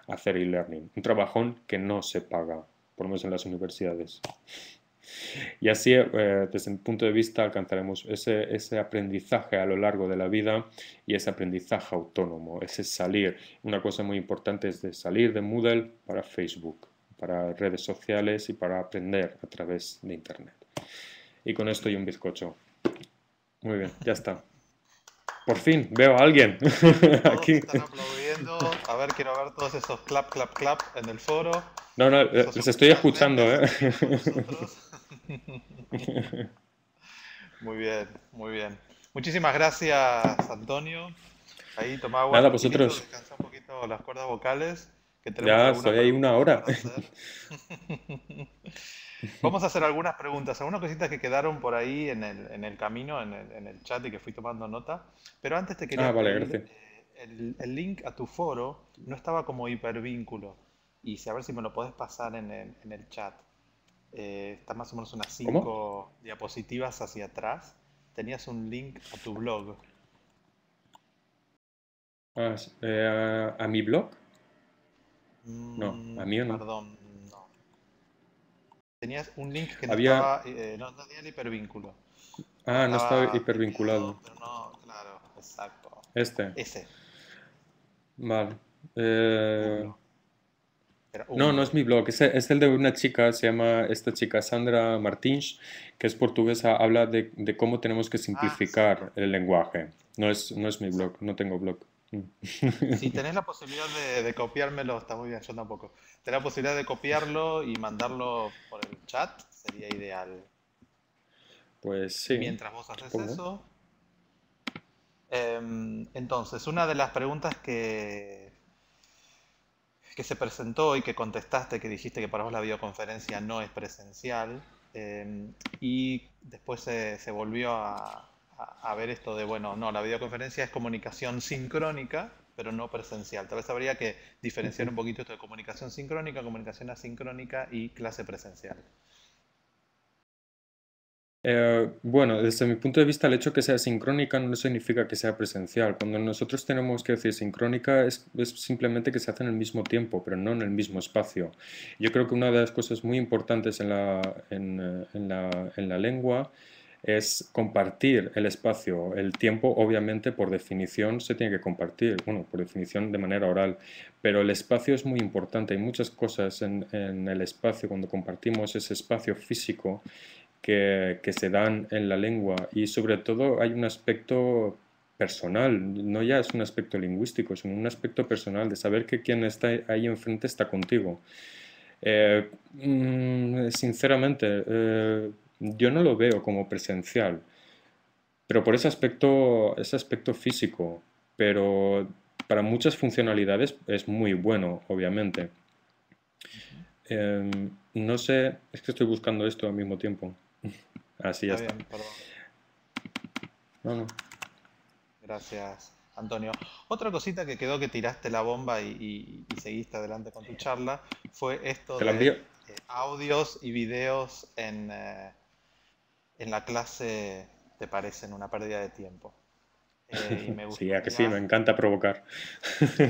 hacer e-learning, un trabajón que no se paga, por lo menos en las universidades. Y así, eh, desde mi punto de vista, alcanzaremos ese, ese, aprendizaje a lo largo de la vida y ese aprendizaje autónomo, ese salir. Una cosa muy importante es de salir de Moodle para Facebook, para redes sociales y para aprender a través de Internet. Y con esto y un bizcocho. Muy bien, ya está. Por fin veo a alguien aquí. Están aplaudiendo. A ver, quiero ver todos esos clap, clap, clap en el foro. No, no, les estoy escuchando, ¿eh? Muy bien, muy bien. Muchísimas gracias, Antonio. Ahí tomaba agua. Pues las cuerdas vocales. ya, estoy ahí una hora. Vamos a hacer algunas preguntas, algunas cositas que quedaron por ahí en el, camino, en el, chat y que fui tomando nota. Pero antes te quería. Ah, vale, eh, el, link a tu foro no estaba como hipervínculo. Y a ver si me lo podés pasar en el chat eh, está más o menos unas cinco diapositivas hacia atrás, tenías un link a tu blog. Ah, eh, ¿A mi blog? no, mm, a mí o no. Perdón, no. Tenías un link que no estaba, eh, no, tenía el hipervínculo. Ah, no estaba, hipervinculado. Pero no, claro, exacto. Este. Vale. Eh, no, uh. no es mi blog, es, el de una chica, se llama esta chica Sandra Martins, que es portuguesa, habla de, cómo tenemos que ah, simplificar el lenguaje. No es, no es mi blog, no tengo blog. Mm. Si tenés la posibilidad de, copiármelo, está muy bien, yo tampoco. Tenés la posibilidad de copiarlo y mandarlo por el chat, sería ideal. Pues sí. Mientras vos haces eso. Em, entonces, una de las preguntas que que se presentó y que contestaste, que dijiste que para vos la videoconferencia no es presencial, em, y después se, volvió a, a, ver esto de, bueno, no, la videoconferencia es comunicación sincrónica, pero no presencial. Tal vez habría que diferenciar un poquito esto de comunicación sincrónica, comunicación asincrónica y clase presencial. Eh, bueno, desde mi punto de vista, el hecho de que sea sincrónica no significa que sea presencial. Cuando nosotros tenemos que decir sincrónica es, simplemente que se hace en el mismo tiempo, pero no en el mismo espacio. Yo creo que una de las cosas muy importantes en la, eh, la, lengua es compartir el espacio. El tiempo, obviamente, por definición, se tiene que compartir, bueno, por definición de manera oral, pero el espacio es muy importante. Hay muchas cosas en, en el espacio, cuando compartimos ese espacio físico, que, se dan en la lengua y sobre todo hay un aspecto personal, no ya es un aspecto lingüístico, es un aspecto personal de saber que quien está ahí enfrente está contigo. Eh, mm, sinceramente, eh, yo no lo veo como presencial, pero por ese aspecto, ese aspecto físico, pero para muchas funcionalidades es muy bueno, obviamente. Em, no sé, es que estoy buscando esto al mismo tiempo. Así ya está. Gracias, Antonio. Otra cosita que quedó que tiraste la bomba y, seguiste adelante con tu charla fue esto de eh, audios y videos en, eh, en la clase te parecen una pérdida de tiempo. Eh, sí, a que sí, me encanta provocar.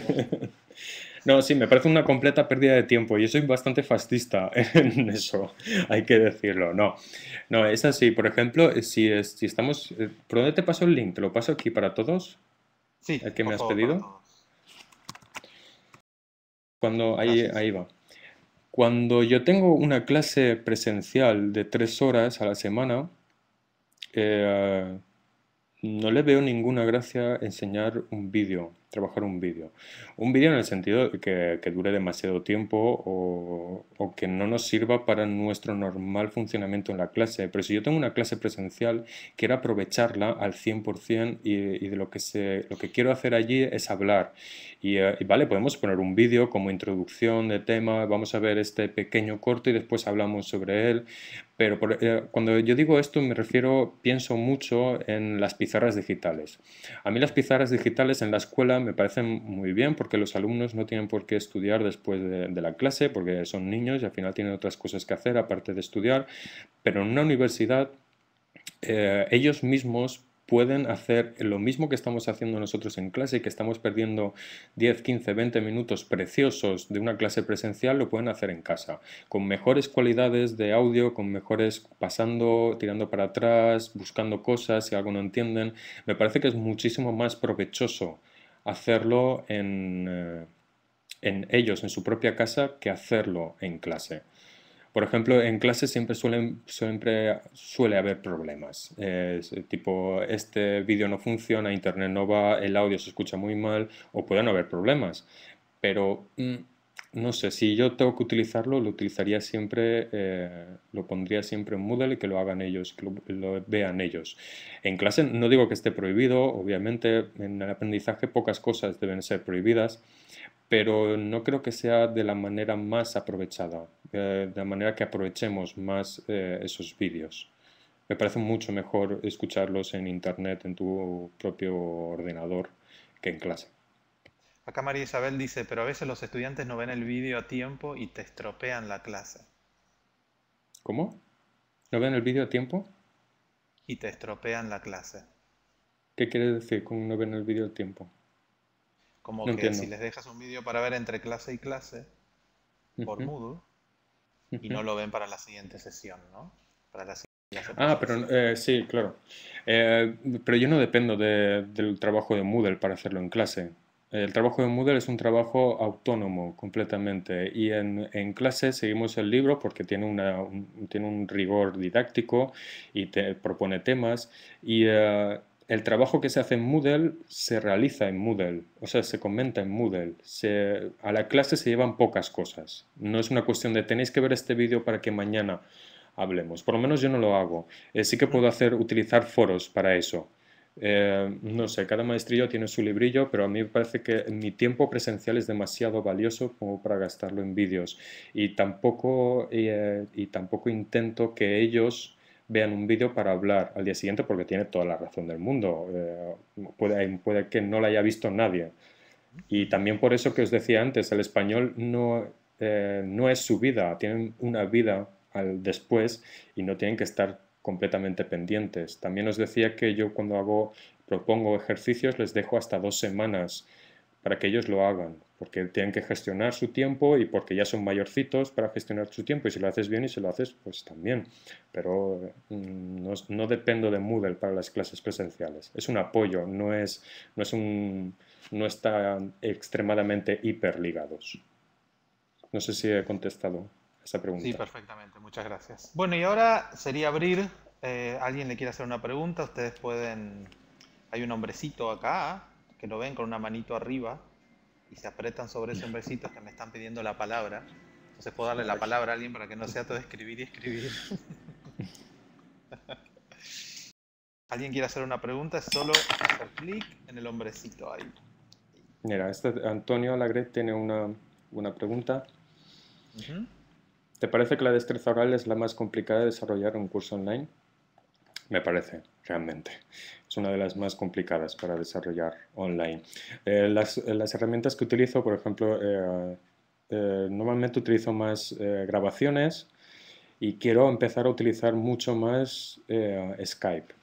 No, sí, me parece una completa pérdida de tiempo y soy bastante fascista en eso, hay que decirlo. No, no, es así. Por ejemplo, eh, si, estamos... Eh, ¿Por dónde te paso el link? ¿Te lo paso aquí para todos? Sí. ¿El que me has pedido? Cuando... Ahí, ahí va. Cuando yo tengo una clase presencial de tres horas a la semana, eh, no le veo ninguna gracia enseñar un vídeo trabajar un vídeo. Un vídeo en el sentido de que, dure demasiado tiempo o, que no nos sirva para nuestro normal funcionamiento en la clase. Pero si yo tengo una clase presencial, quiero aprovecharla al 100% y, y de lo que, se, lo que quiero hacer allí es hablar. Eh, y, vale, podemos poner un vídeo como introducción de tema, vamos a ver este pequeño corte y después hablamos sobre él. Pero eh, cuando yo digo esto me refiero, pienso mucho en las pizarras digitales. A mí las pizarras digitales en la escuela me parece muy bien porque los alumnos no tienen por qué estudiar después de, la clase porque son niños y al final tienen otras cosas que hacer aparte de estudiar, pero en una universidad eh, ellos mismos pueden hacer lo mismo que estamos haciendo nosotros en clase, y que estamos perdiendo 10, 15, 20 minutos preciosos de una clase presencial, lo pueden hacer en casa, con mejores cualidades de audio, con mejores pasando, tirando para atrás, buscando cosas si algo no entienden. Me parece que es muchísimo más provechoso hacerlo en, eh, en ellos, en su propia casa, que hacerlo en clase. Por ejemplo, en clase siempre, suelen, siempre suele haber problemas. Eh, tipo, este vídeo no funciona, internet no va, el audio se escucha muy mal, o pueden haber problemas. Pero mm, no sé, si yo tengo que utilizarlo, lo utilizaría siempre, eh, lo pondría siempre en Moodle y que lo hagan ellos, que lo, vean ellos. En clase no digo que esté prohibido, obviamente en el aprendizaje pocas cosas deben ser prohibidas, pero no creo que sea de la manera más aprovechada, eh, de la manera que aprovechemos más eh, esos vídeos. Me parece mucho mejor escucharlos en internet, en tu propio ordenador, que en clase. Acá María Isabel dice, pero a veces los estudiantes no ven el vídeo a tiempo y te estropean la clase. ¿Cómo? ¿No ven el vídeo a tiempo? Y te estropean la clase. ¿Qué quiere decir con no ven el vídeo a tiempo? Como que si les dejas un vídeo para ver entre clase y clase, por Moodle, y no lo ven para la siguiente sesión, ¿no? Para la siguiente ah, pero eh, sí, claro. Eh, pero yo no dependo del trabajo de Moodle para hacerlo en clase el trabajo de Moodle es un trabajo autónomo completamente y en, clase seguimos el libro porque tiene, un, tiene un rigor didáctico y propone temas y eh, el trabajo que se hace en Moodle se realiza en Moodle, o sea, se comenta en Moodle. a la clase se llevan pocas cosas. No es una cuestión de tenéis que ver este vídeo para que mañana hablemos. Por lo menos yo no lo hago. Eh, sí que puedo hacer, utilizar foros para eso. Eh, no sé, cada maestrillo tiene su librillo, pero a mí me parece que mi tiempo presencial es demasiado valioso como para gastarlo en vídeos. Y tampoco, eh, y tampoco intento que ellos vean un vídeo para hablar al día siguiente porque tiene toda la razón del mundo. Eh, puede, que no lo haya visto nadie. Y también por eso que os decía antes, el español no, no es su vida, tienen una vida al después y no tienen que estar completamente pendientes. También os decía que yo cuando hago, propongo ejercicios les dejo hasta dos semanas para que ellos lo hagan, porque tienen que gestionar su tiempo y porque ya son mayorcitos para gestionar su tiempo y si lo haces bien y si lo haces pues también, pero mm, no, dependo de Moodle para las clases presenciales, es un apoyo, no, es, no, es un, no están extremadamente hiperligados. No sé si he contestado. Sí, perfectamente, muchas gracias. Bueno, y ahora sería abrir, eh, alguien le quiere hacer una pregunta, ustedes pueden, hay un hombrecito acá, que lo ven con una manito arriba, y se apretan sobre ese hombrecito que me están pidiendo la palabra. Entonces puedo darle la palabra a alguien para que no sea todo escribir y escribir. ¿Alguien quiere hacer una pregunta? Es solo hacer clic en el hombrecito ahí. Mira, este Antonio Alagret tiene una, pregunta. ¿Te parece que la destreza oral es la más complicada de desarrollar en un curso online? Me parece, realmente. Es una de las más complicadas para desarrollar online. Eh, eh, las, herramientas que utilizo, por ejemplo, eh, normalmente utilizo más grabaciones y quiero empezar a utilizar mucho más Skype.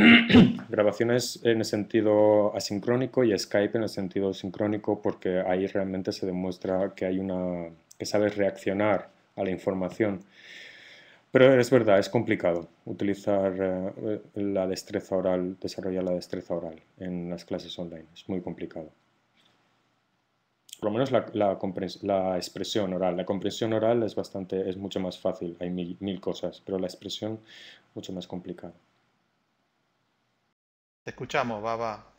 grabaciones en el sentido asincrónico y Skype en el sentido sincrónico porque ahí realmente se demuestra que hay una que sabes reaccionar a la información. Pero es verdad, es complicado utilizar eh, la destreza oral, desarrollar la destreza oral en las clases online. Es muy complicado. Por lo menos la, expresión oral. La comprensión oral es bastante, es mucho más fácil, hay mil, cosas, pero la expresión mucho más complicada. Te escuchamos, Baba.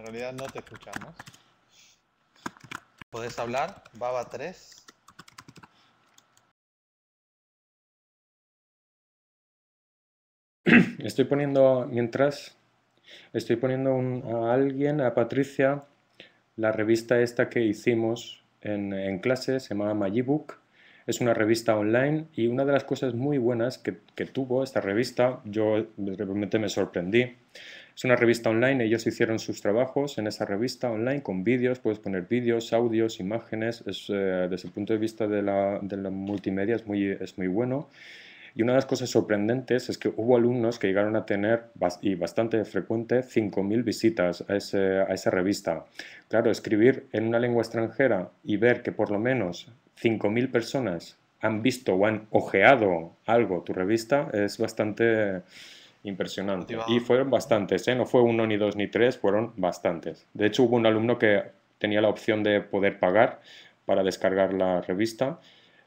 En realidad no te escuchamos. ¿puedes hablar? Baba 3. Estoy poniendo, mientras, estoy poniendo a alguien, a Patricia, la revista esta que hicimos en, en clase, se llama Magibook. Es una revista online y una de las cosas muy buenas que, que tuvo esta revista, yo realmente me sorprendí, es una revista online, ellos hicieron sus trabajos en esa revista online con vídeos, puedes poner vídeos, audios, imágenes, eh, desde el punto de vista de la, multimedia es muy, es muy bueno. Y una de las cosas sorprendentes es que hubo alumnos que llegaron a tener, y bastante frecuente, 5.000 visitas a, a, esa revista. Claro, escribir en una lengua extranjera y ver que por lo menos 5.000 personas han visto o han ojeado algo tu revista es bastante Impresionante. Y fueron bastantes, ¿eh? no fue uno, ni dos, ni tres, fueron bastantes. De hecho, hubo un alumno que tenía la opción de poder pagar para descargar la revista,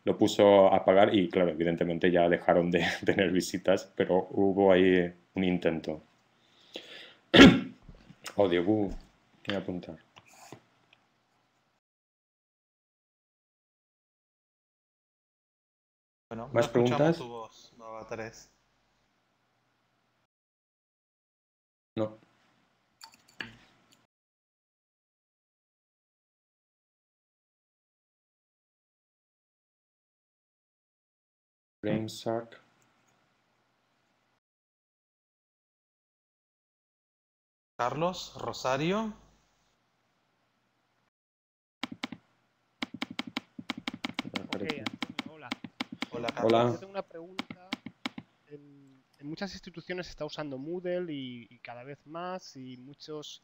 lo puso a pagar y, claro, evidentemente ya dejaron de tener visitas, pero hubo ahí un intento. Odio, uh, voy a apuntar. Bueno, ¿Más preguntas? Tu voz, no, tres. No. Carlos Rosario. hola. una pregunta muchas instituciones están está usando Moodle y, cada vez más y muchos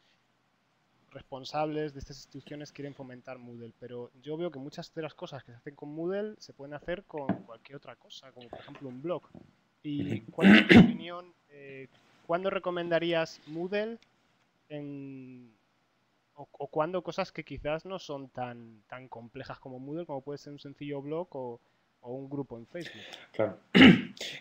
responsables de estas instituciones quieren fomentar Moodle, pero yo veo que muchas de las cosas que se hacen con Moodle se pueden hacer con cualquier otra cosa, como por ejemplo un blog. ¿Y cuál es tu opinión? Eh, ¿Cuándo recomendarías Moodle o, o, cuándo cosas que quizás no son tan, tan complejas como Moodle, como puede ser un sencillo blog o, o un grupo en Facebook. Claro.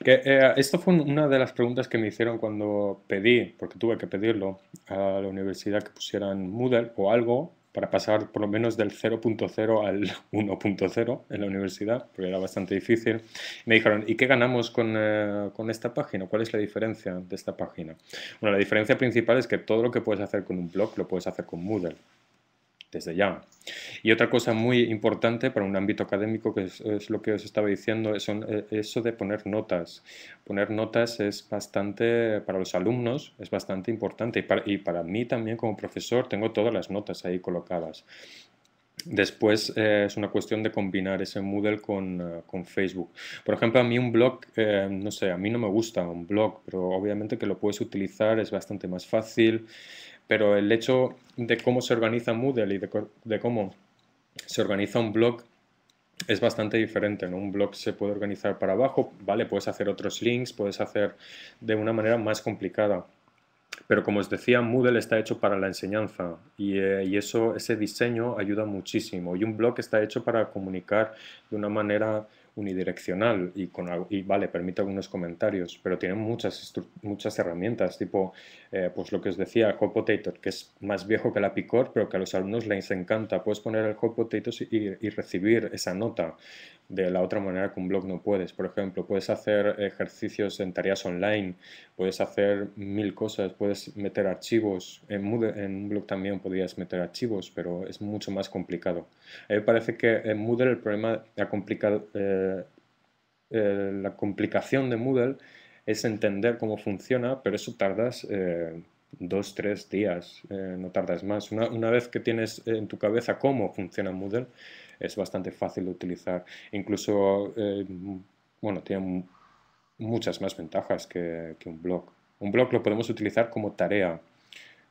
Que, eh, fue una de las preguntas que me hicieron cuando pedí, porque tuve que pedirlo a la universidad que pusieran Moodle o algo para pasar por lo menos del 0.0 al 1.0 en la universidad, porque era bastante difícil. Me dijeron, ¿y qué ganamos con, eh, con, esta página? ¿Cuál es la diferencia de esta página? Bueno, la diferencia principal es que todo lo que puedes hacer con un blog lo puedes hacer con Moodle desde ya. Y otra cosa muy importante para un ámbito académico, que es, lo que os estaba diciendo, es eh, eso de poner notas. Poner notas es bastante, para los alumnos, es bastante importante. Y para, mí también como profesor tengo todas las notas ahí colocadas. Después eh, es una cuestión de combinar ese Moodle con, eh, Facebook. Por ejemplo, a mí un blog, no sé, a mí no me gusta un blog, pero obviamente que lo puedes utilizar, es bastante más fácil pero el hecho de cómo se organiza Moodle y de, cómo se organiza un blog es bastante diferente, ¿no? Un blog se puede organizar para abajo, vale, puedes hacer otros links, puedes hacer de una manera más complicada. Pero como os decía, Moodle está hecho para la enseñanza y, eh, y eso, ese diseño ayuda muchísimo. Y un blog está hecho para comunicar de una manera unidireccional y, con, y vale, permite algunos comentarios, pero tiene muchas, muchas herramientas, tipo eh, pues lo que os decía, Hot Potato, que es más viejo que la Picor, pero que a los alumnos les encanta. Puedes poner el Hot Potato y, recibir esa nota de la otra manera que un blog no puedes. Por ejemplo, puedes hacer ejercicios en tareas online, puedes hacer mil cosas, puedes meter archivos. En, en un blog también podías meter archivos, pero es mucho más complicado. A mí me parece que en Moodle el problema ha complicado... Eh, eh, eh, la complicación de Moodle es entender cómo funciona, pero eso tardas eh, dos, tres días, no tardas más. Una, vez que tienes en tu cabeza cómo funciona Moodle, es bastante fácil de utilizar. Incluso, bueno, tiene muchas más ventajas que, un blog. Un blog lo podemos utilizar como tarea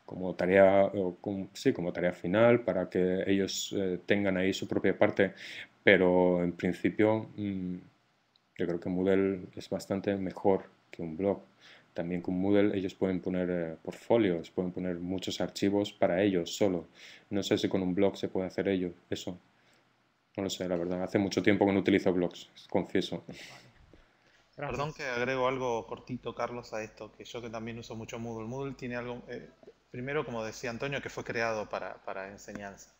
como tarea, sí, como tarea final para que ellos tengan ahí su propia parte pero en principio mm, yo creo que Moodle es bastante mejor que un blog. También con Moodle ellos pueden poner eh, portfolios, pueden poner muchos archivos para ellos solo. No sé si con un blog se puede hacer ello, eso. No lo sé, la verdad. Hace mucho tiempo que no utilizo blogs, confieso. Perdón que agrego algo cortito, Carlos, a esto, que yo que también uso mucho Moodle. Moodle tiene algo, eh, primero, como decía Antonio, que fue creado para enseñanza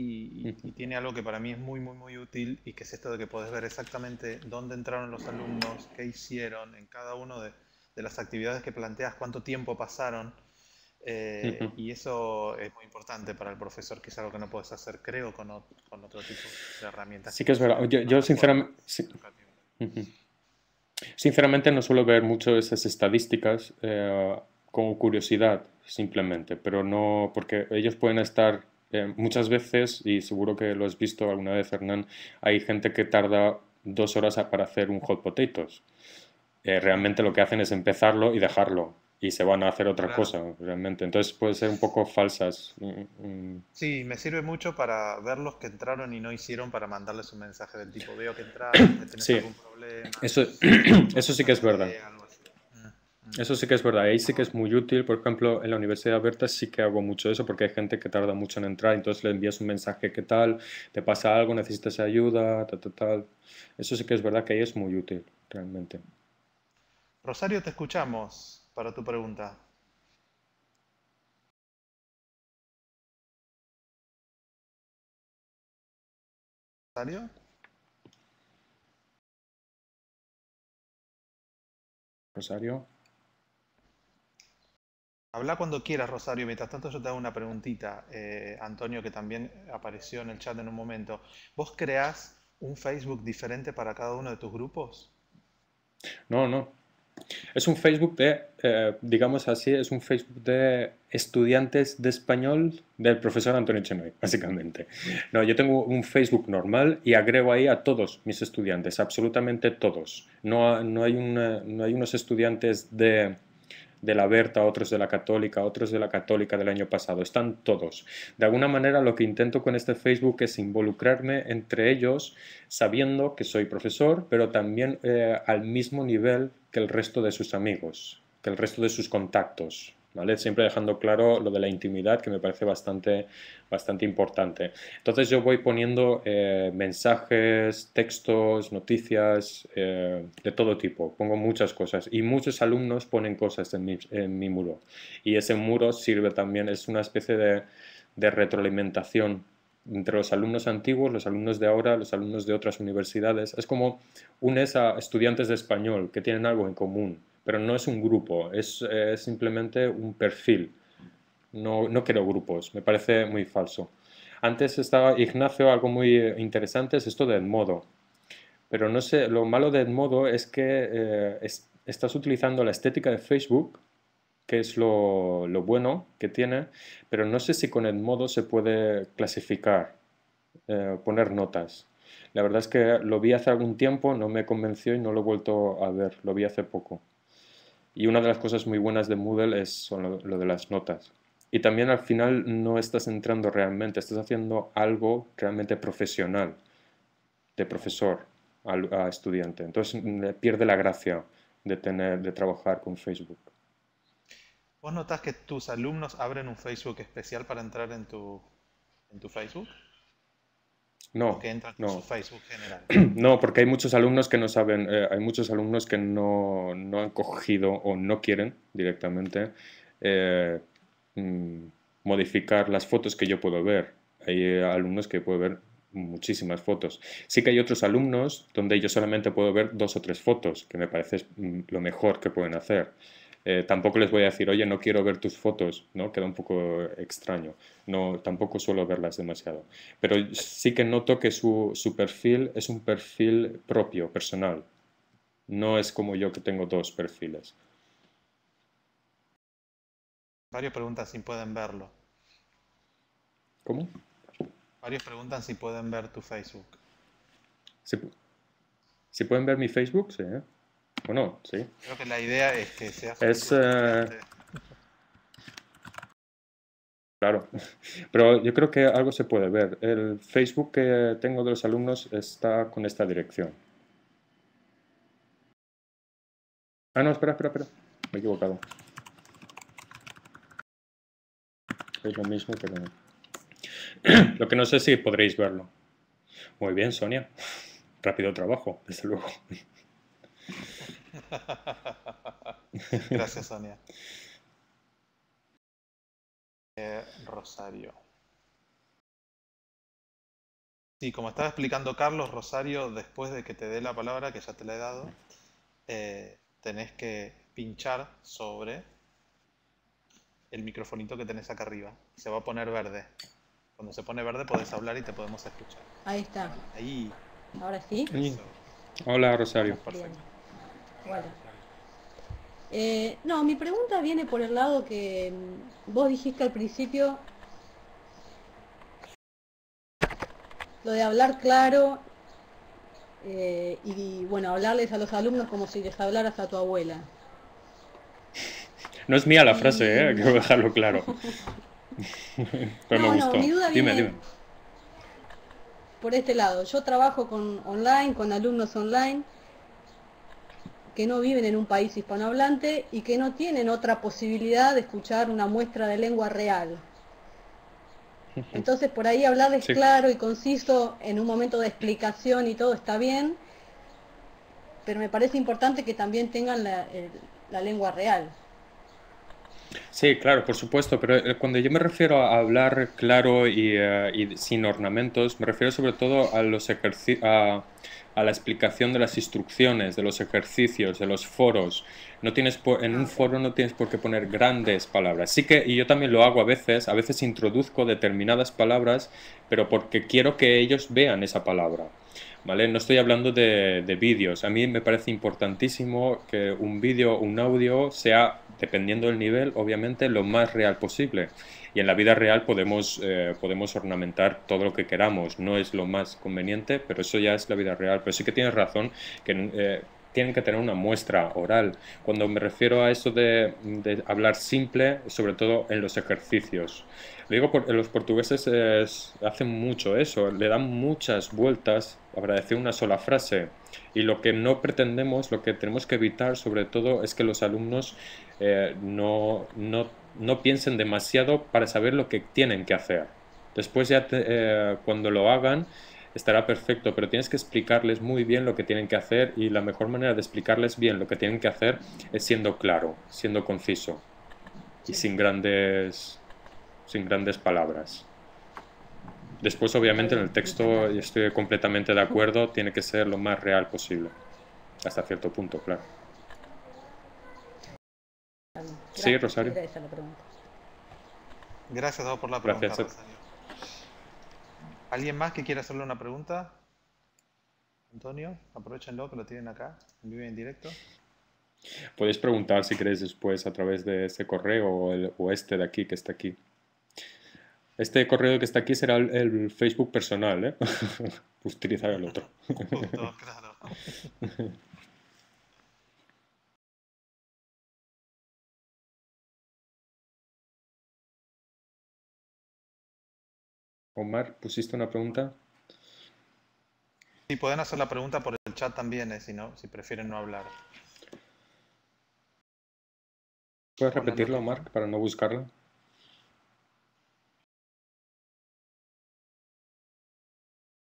y, tiene algo que para mí es muy, muy, muy útil y que es esto de que puedes ver exactamente dónde entraron los alumnos, qué hicieron en cada una de, las actividades que planteas, cuánto tiempo pasaron. Eh, y eso es muy importante para el profesor, que es algo que no puedes hacer, creo, con, otro tipo de herramientas. Sí que es verdad. Yo, sinceramente... Sinceramente no suelo ver mucho esas estadísticas eh, como curiosidad, simplemente, pero no porque ellos pueden estar eh, muchas veces, y seguro que lo has visto alguna vez, Hernán, hay gente que tarda dos horas para hacer un hot potatoes. Eh, realmente lo que hacen es empezarlo y dejarlo y se van a hacer otra cosa realmente. Entonces puede ser un poco falsas. Mm, mm, mm. Sí, me sirve mucho para ver los que entraron y no hicieron para mandarles un mensaje del tipo veo que entraron, que tenés algún problema. Eso, sí que es verdad. Eso sí que es verdad, ahí sí que es muy útil. Por ejemplo, en la Universidad Abierta sí que hago mucho eso porque hay gente que tarda mucho en entrar, entonces le envías un mensaje, ¿qué tal? ¿Te pasa algo? ¿Necesitas ayuda? tal. Eso sí que es verdad que ahí es muy útil, realmente. Rosario, te escuchamos para tu pregunta. Rosario. Rosario. Habla cuando quieras, Rosario. Mientras tanto, yo te hago una preguntita, eh, Antonio, que también apareció en el chat en un momento. ¿Vos creás un Facebook diferente para cada uno de tus grupos? No, no. Es un Facebook de, eh, digamos así, es un Facebook de estudiantes de español del profesor Antonio Chenoy, básicamente. No, yo tengo un Facebook normal y agrego ahí a todos mis estudiantes, absolutamente todos. No, no, hay, no hay unos estudiantes de de la Berta, otros de la Católica, otros de la Católica del año pasado. Están todos. De alguna manera lo que intento con este Facebook es involucrarme entre ellos sabiendo que soy profesor, pero también eh, al mismo nivel que el resto de sus amigos, que el resto de sus contactos. Siempre dejando claro lo de la intimidad, que me parece bastante, bastante importante. Entonces yo voy poniendo eh, mensajes, textos, noticias, eh, de todo tipo. Pongo muchas cosas y muchos alumnos ponen cosas en mi, en mi muro. Y ese muro sirve también, es una especie de, de retroalimentación entre los alumnos antiguos, los alumnos de ahora, los alumnos de otras universidades. Es como unes a estudiantes de español que tienen algo en común, pero no es un grupo, es, simplemente un perfil. No, quiero grupos, me parece muy falso. Antes estaba Ignacio, algo muy interesante es esto de Edmodo. Pero no sé, lo malo de Edmodo es que eh, estás utilizando la estética de Facebook, que es lo, bueno que tiene, pero no sé si con Edmodo se puede clasificar, eh, poner notas. La verdad es que lo vi hace algún tiempo, no me convenció y no lo he vuelto a ver, lo vi hace poco. Y una de las cosas muy buenas de Moodle es lo, de las notas. Y también al final no estás entrando realmente, estás haciendo algo realmente profesional, de profesor a, estudiante. Entonces mm, pierde la gracia de, tener, de trabajar con Facebook. ¿Vos notas que tus alumnos abren un Facebook especial para entrar en tu, en tu Facebook? no, no. porque hay muchos alumnos que no saben, eh, hay muchos alumnos que no, no, han cogido o no quieren directamente eh, mm, modificar las fotos que yo puedo ver. Hay alumnos que puedo ver muchísimas fotos. Sí que hay otros alumnos donde yo solamente puedo ver dos o tres fotos, que me parece mm, lo mejor que pueden hacer. Eh, tampoco les voy a decir, oye, no quiero ver tus fotos, ¿no? Queda un poco extraño. No, tampoco suelo verlas demasiado. Pero sí que noto que su, perfil es un perfil propio, personal. No es como yo que tengo dos perfiles. Varios preguntan si pueden verlo. ¿Cómo? Varios preguntan si pueden ver tu Facebook. ¿Si, pueden ver mi Facebook? Sí. ¿eh? Bueno, sí. Creo que la idea es que sea... Es... Eh, este- claro, pero yo creo que algo se puede ver. El Facebook que tengo de los alumnos está con esta dirección. Ah, no, espera, espera, espera. Me he equivocado. Es lo mismo, Lo que no sé si podréis verlo. Muy bien, Sonia. Rápido trabajo, desde luego. Gracias, Sonia. Eh, Rosario. Sí, como estaba explicando Carlos, Rosario, después de que te dé la palabra, que ya te la he dado, eh, tenés que pinchar sobre el microfonito que tenés acá arriba. se va a poner verde. Cuando se pone verde podés hablar y te podemos escuchar. Ahí está. Ahí. Ahora sí. Hola, Rosario. Bueno. Eh, no, mi pregunta viene por el lado que mm, vos dijiste al principio, lo de hablar claro eh, y bueno, hablarles a los alumnos como si les hablaras a tu abuela. No es mía la frase, ¿eh? quiero dejarlo claro. Pero me gustó. dime, dime. Por este lado, yo trabajo con online, con alumnos online que no viven en un país hispanohablante y que no tienen otra posibilidad de escuchar una muestra de lengua real. Entonces, por ahí hablar es claro y conciso en un momento de explicación y todo está bien, pero me parece importante que también tengan la, lengua real. Sí, claro, por supuesto, pero eh, cuando yo me refiero a hablar claro y, eh, y sin ornamentos, me refiero sobre todo a los ejercicios a la explicación de las instrucciones, de los ejercicios, de los foros. No tienes en un foro no tienes por qué poner grandes palabras. Sí que, y yo también lo hago a veces, a veces introduzco determinadas palabras, pero porque quiero que ellos vean esa palabra. ¿Vale? No estoy hablando de, de vídeos. A mí me parece importantísimo que un vídeo, un audio, sea, dependiendo del nivel, obviamente, lo más real posible. Y en la vida real podemos, eh, podemos ornamentar todo lo que queramos. No es lo más conveniente, pero eso ya es la vida real. Pero sí que tienes razón que... Eh, tienen que tener una muestra oral. Cuando me refiero a eso de, hablar simple, sobre todo en los ejercicios. Lo digo, porque los portugueses hacen mucho eso, le dan muchas vueltas a decir una sola frase. Y lo que no pretendemos, lo que tenemos que evitar sobre todo es que los alumnos eh, no, no no piensen demasiado para saber lo que tienen que hacer. Después ya eh, cuando lo hagan estará perfecto, pero tienes que explicarles muy bien lo que tienen que hacer y la mejor manera de explicarles bien lo que tienen que hacer es siendo claro, siendo conciso y sin grandes, sin grandes palabras. Después, obviamente, en el texto estoy completamente de acuerdo, tiene que ser lo más real posible, hasta cierto punto, claro sí, Rosario. Gracias a todos por la pregunta, Gracias. ¿Alguien más que quiera hacerle una pregunta? Antonio, aprovechenlo que lo tienen acá, en vivo y en directo. Puedes preguntar si querés después a través de ese correo o, el, o este de aquí que está aquí. Este correo que está aquí será el, Facebook personal, ¿eh? Utilizar el otro. Justo, claro. Omar, pusiste una pregunta. Sí, pueden hacer la pregunta por el chat también, eh, si, no, si prefieren no hablar. ¿Puedes repetirlo, Omar, para no buscarlo?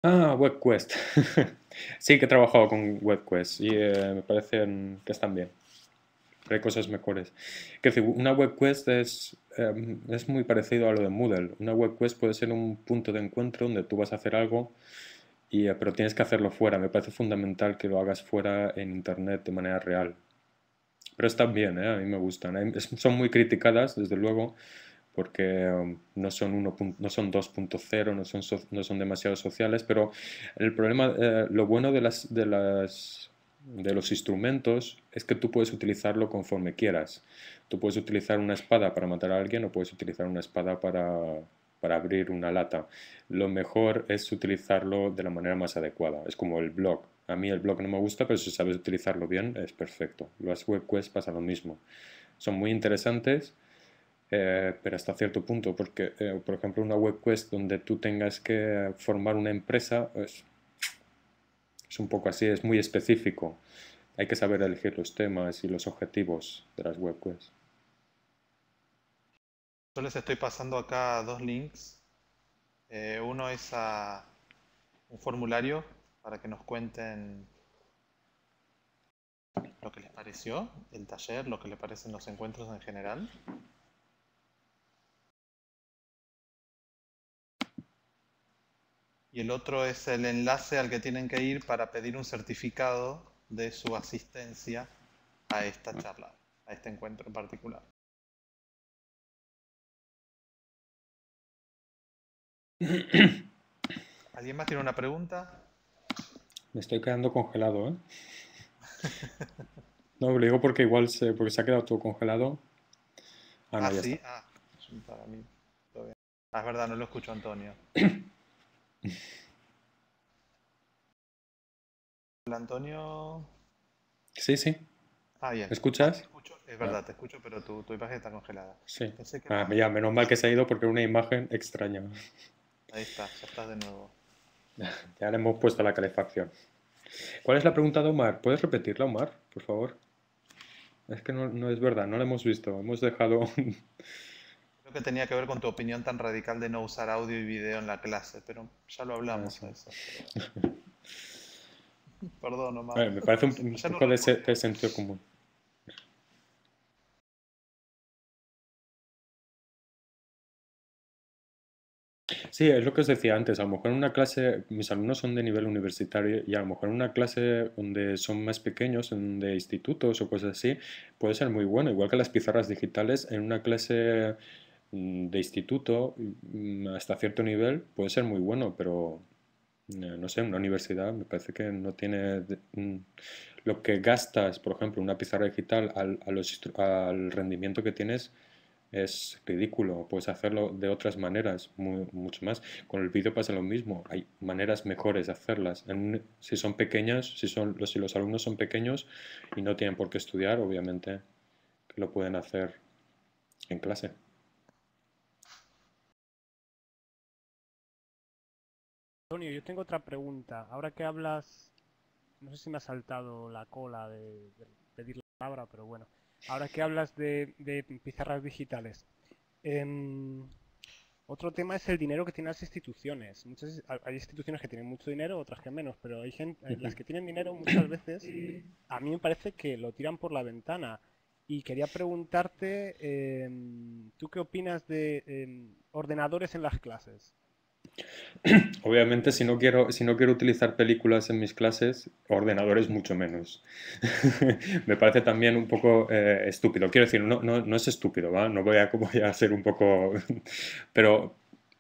Ah, WebQuest. sí que he trabajado con WebQuest y eh, me parece que están bien hay cosas mejores. Que una webquest es, em, es muy parecido a lo de Moodle. Una webquest puede ser un punto de encuentro donde tú vas a hacer algo, y, eh, pero tienes que hacerlo fuera. Me parece fundamental que lo hagas fuera en Internet de manera real. Pero están bien, ¿eh? a mí me gustan. Son muy criticadas, desde luego, porque em, no son, no son 2.0, no son, no son demasiado sociales, pero el problema, eh, lo bueno de las, de las de los instrumentos es que tú puedes utilizarlo conforme quieras. Tú puedes utilizar una espada para matar a alguien o puedes utilizar una espada para, para abrir una lata. Lo mejor es utilizarlo de la manera más adecuada. Es como el blog. A mí el blog no me gusta, pero si sabes utilizarlo bien es perfecto. Las webquests pasa lo mismo. Son muy interesantes, eh, pero hasta cierto punto, porque eh, por ejemplo una webquest donde tú tengas que formar una empresa, es un poco así, es muy específico. Hay que saber elegir los temas y los objetivos de las webquests. Yo les estoy pasando acá dos links. Eh, uno es a un formulario para que nos cuenten lo que les pareció el taller, lo que les parecen los encuentros en general. y el otro es el enlace al que tienen que ir para pedir un certificado de su asistencia a esta charla, a este encuentro en particular. ¿Alguien más tiene una pregunta? Me estoy quedando congelado, ¿eh? No, lo digo porque igual se, porque se ha quedado todo congelado. Ah, ah sí, ah, para mí. Ah, es verdad, no lo escucho, Antonio. Antonio. Sí, sí. Ah, escuchas? Es verdad, te escucho, pero tu, imagen está congelada. Sí. Ah, menos mal que se ha ido porque es una imagen extraña. Ahí está, ya de nuevo. Ya le hemos puesto la calefacción. ¿Cuál es la pregunta de Omar? ¿Puedes repetirla, Omar, por favor? Es que no, no es verdad, no la hemos visto. Hemos dejado que tenía que ver con tu opinión tan radical de no usar audio y video en la clase, pero ya lo hablamos. Ah, Perdón, Omar. me parece un, poco de, de sentido común. Sí, es lo que os decía antes. A lo mejor en una clase, mis alumnos son de nivel universitario y a lo mejor en una clase donde son más pequeños, de institutos o cosas así, puede ser muy bueno. Igual que las pizarras digitales, en una clase Mm, de instituto mm, hasta cierto nivel puede ser muy bueno, pero eh, no sé, una universidad me parece que no tiene mm, lo que gastas, por ejemplo, una pizarra digital al, a los, al rendimiento que tienes es ridículo. Puedes hacerlo de otras maneras, mucho más. Con el vídeo pasa lo mismo. Hay maneras mejores de hacerlas. si son pequeñas, si, son, si los alumnos son pequeños y no tienen por qué estudiar, obviamente lo pueden hacer en clase. Antonio, yo tengo otra pregunta. Ahora que hablas, no sé si me ha saltado la cola de, pedir la palabra, pero bueno. Ahora que hablas de, pizarras digitales, em, otro tema es el dinero que tienen las instituciones. Muchas, hay instituciones que tienen mucho dinero, otras que menos, pero hay gente, las que tienen dinero muchas veces, a mí me parece que lo tiran por la ventana. Y quería preguntarte, em, ¿tú qué opinas de em, ordenadores en las clases? Obviamente, si no, quiero, si no quiero utilizar películas en mis clases, ordenadores mucho menos. Me parece también un poco eh, estúpido. Quiero decir, no, no, es estúpido, ¿vale? No voy a, ser un poco... Pero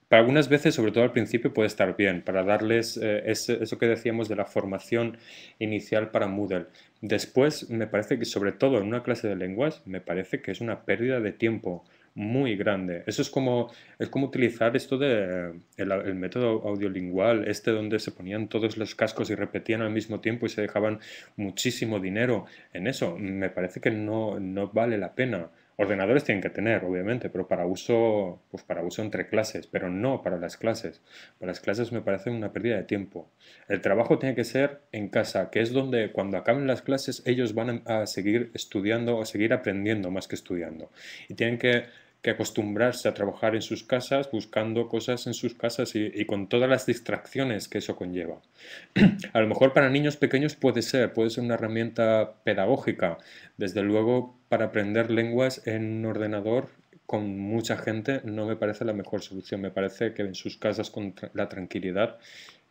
para algunas veces, sobre todo al principio, puede estar bien, para darles eh, eso que decíamos de la formación inicial para Moodle. Después, me parece que, sobre todo en una clase de lenguas, me parece que es una pérdida de tiempo muy grande. Eso es como, es como utilizar esto de, eh, el, método audiolingual, este donde se ponían todos los cascos y repetían al mismo tiempo y se dejaban muchísimo dinero en eso. Me parece que no, no vale la pena. Ordenadores tienen que tener, obviamente, pero para uso, pues para uso entre clases, pero no para las clases. Para las clases me parece una pérdida de tiempo. El trabajo tiene que ser en casa, que es donde cuando acaben las clases ellos van a seguir estudiando o seguir aprendiendo más que estudiando. Y tienen que que acostumbrarse a trabajar en sus casas, buscando cosas en sus casas y, con todas las distracciones que eso conlleva. a lo mejor para niños pequeños puede ser, puede ser una herramienta pedagógica, desde luego para aprender lenguas en un ordenador con mucha gente no me parece la mejor solución, me parece que en sus casas con la tranquilidad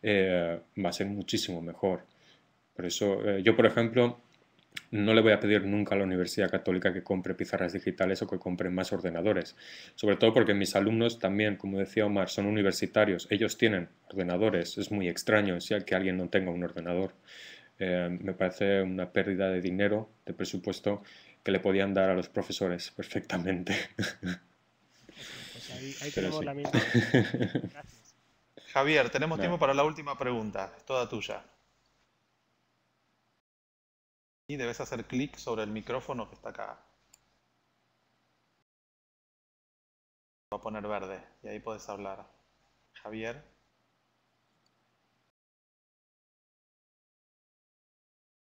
eh, va a ser muchísimo mejor. Por eso eh, yo, por ejemplo, no le voy a pedir nunca a la Universidad Católica que compre pizarras digitales o que compre más ordenadores. Sobre todo porque mis alumnos también, como decía Omar, son universitarios. Ellos tienen ordenadores. Es muy extraño que alguien no tenga un ordenador. Eh, me parece una pérdida de dinero, de presupuesto, que le podían dar a los profesores perfectamente. Pues la misma. Javier, tenemos tiempo para la última pregunta. Es toda tuya y debes hacer clic sobre el micrófono que está acá. Va a poner verde y ahí puedes hablar. Javier.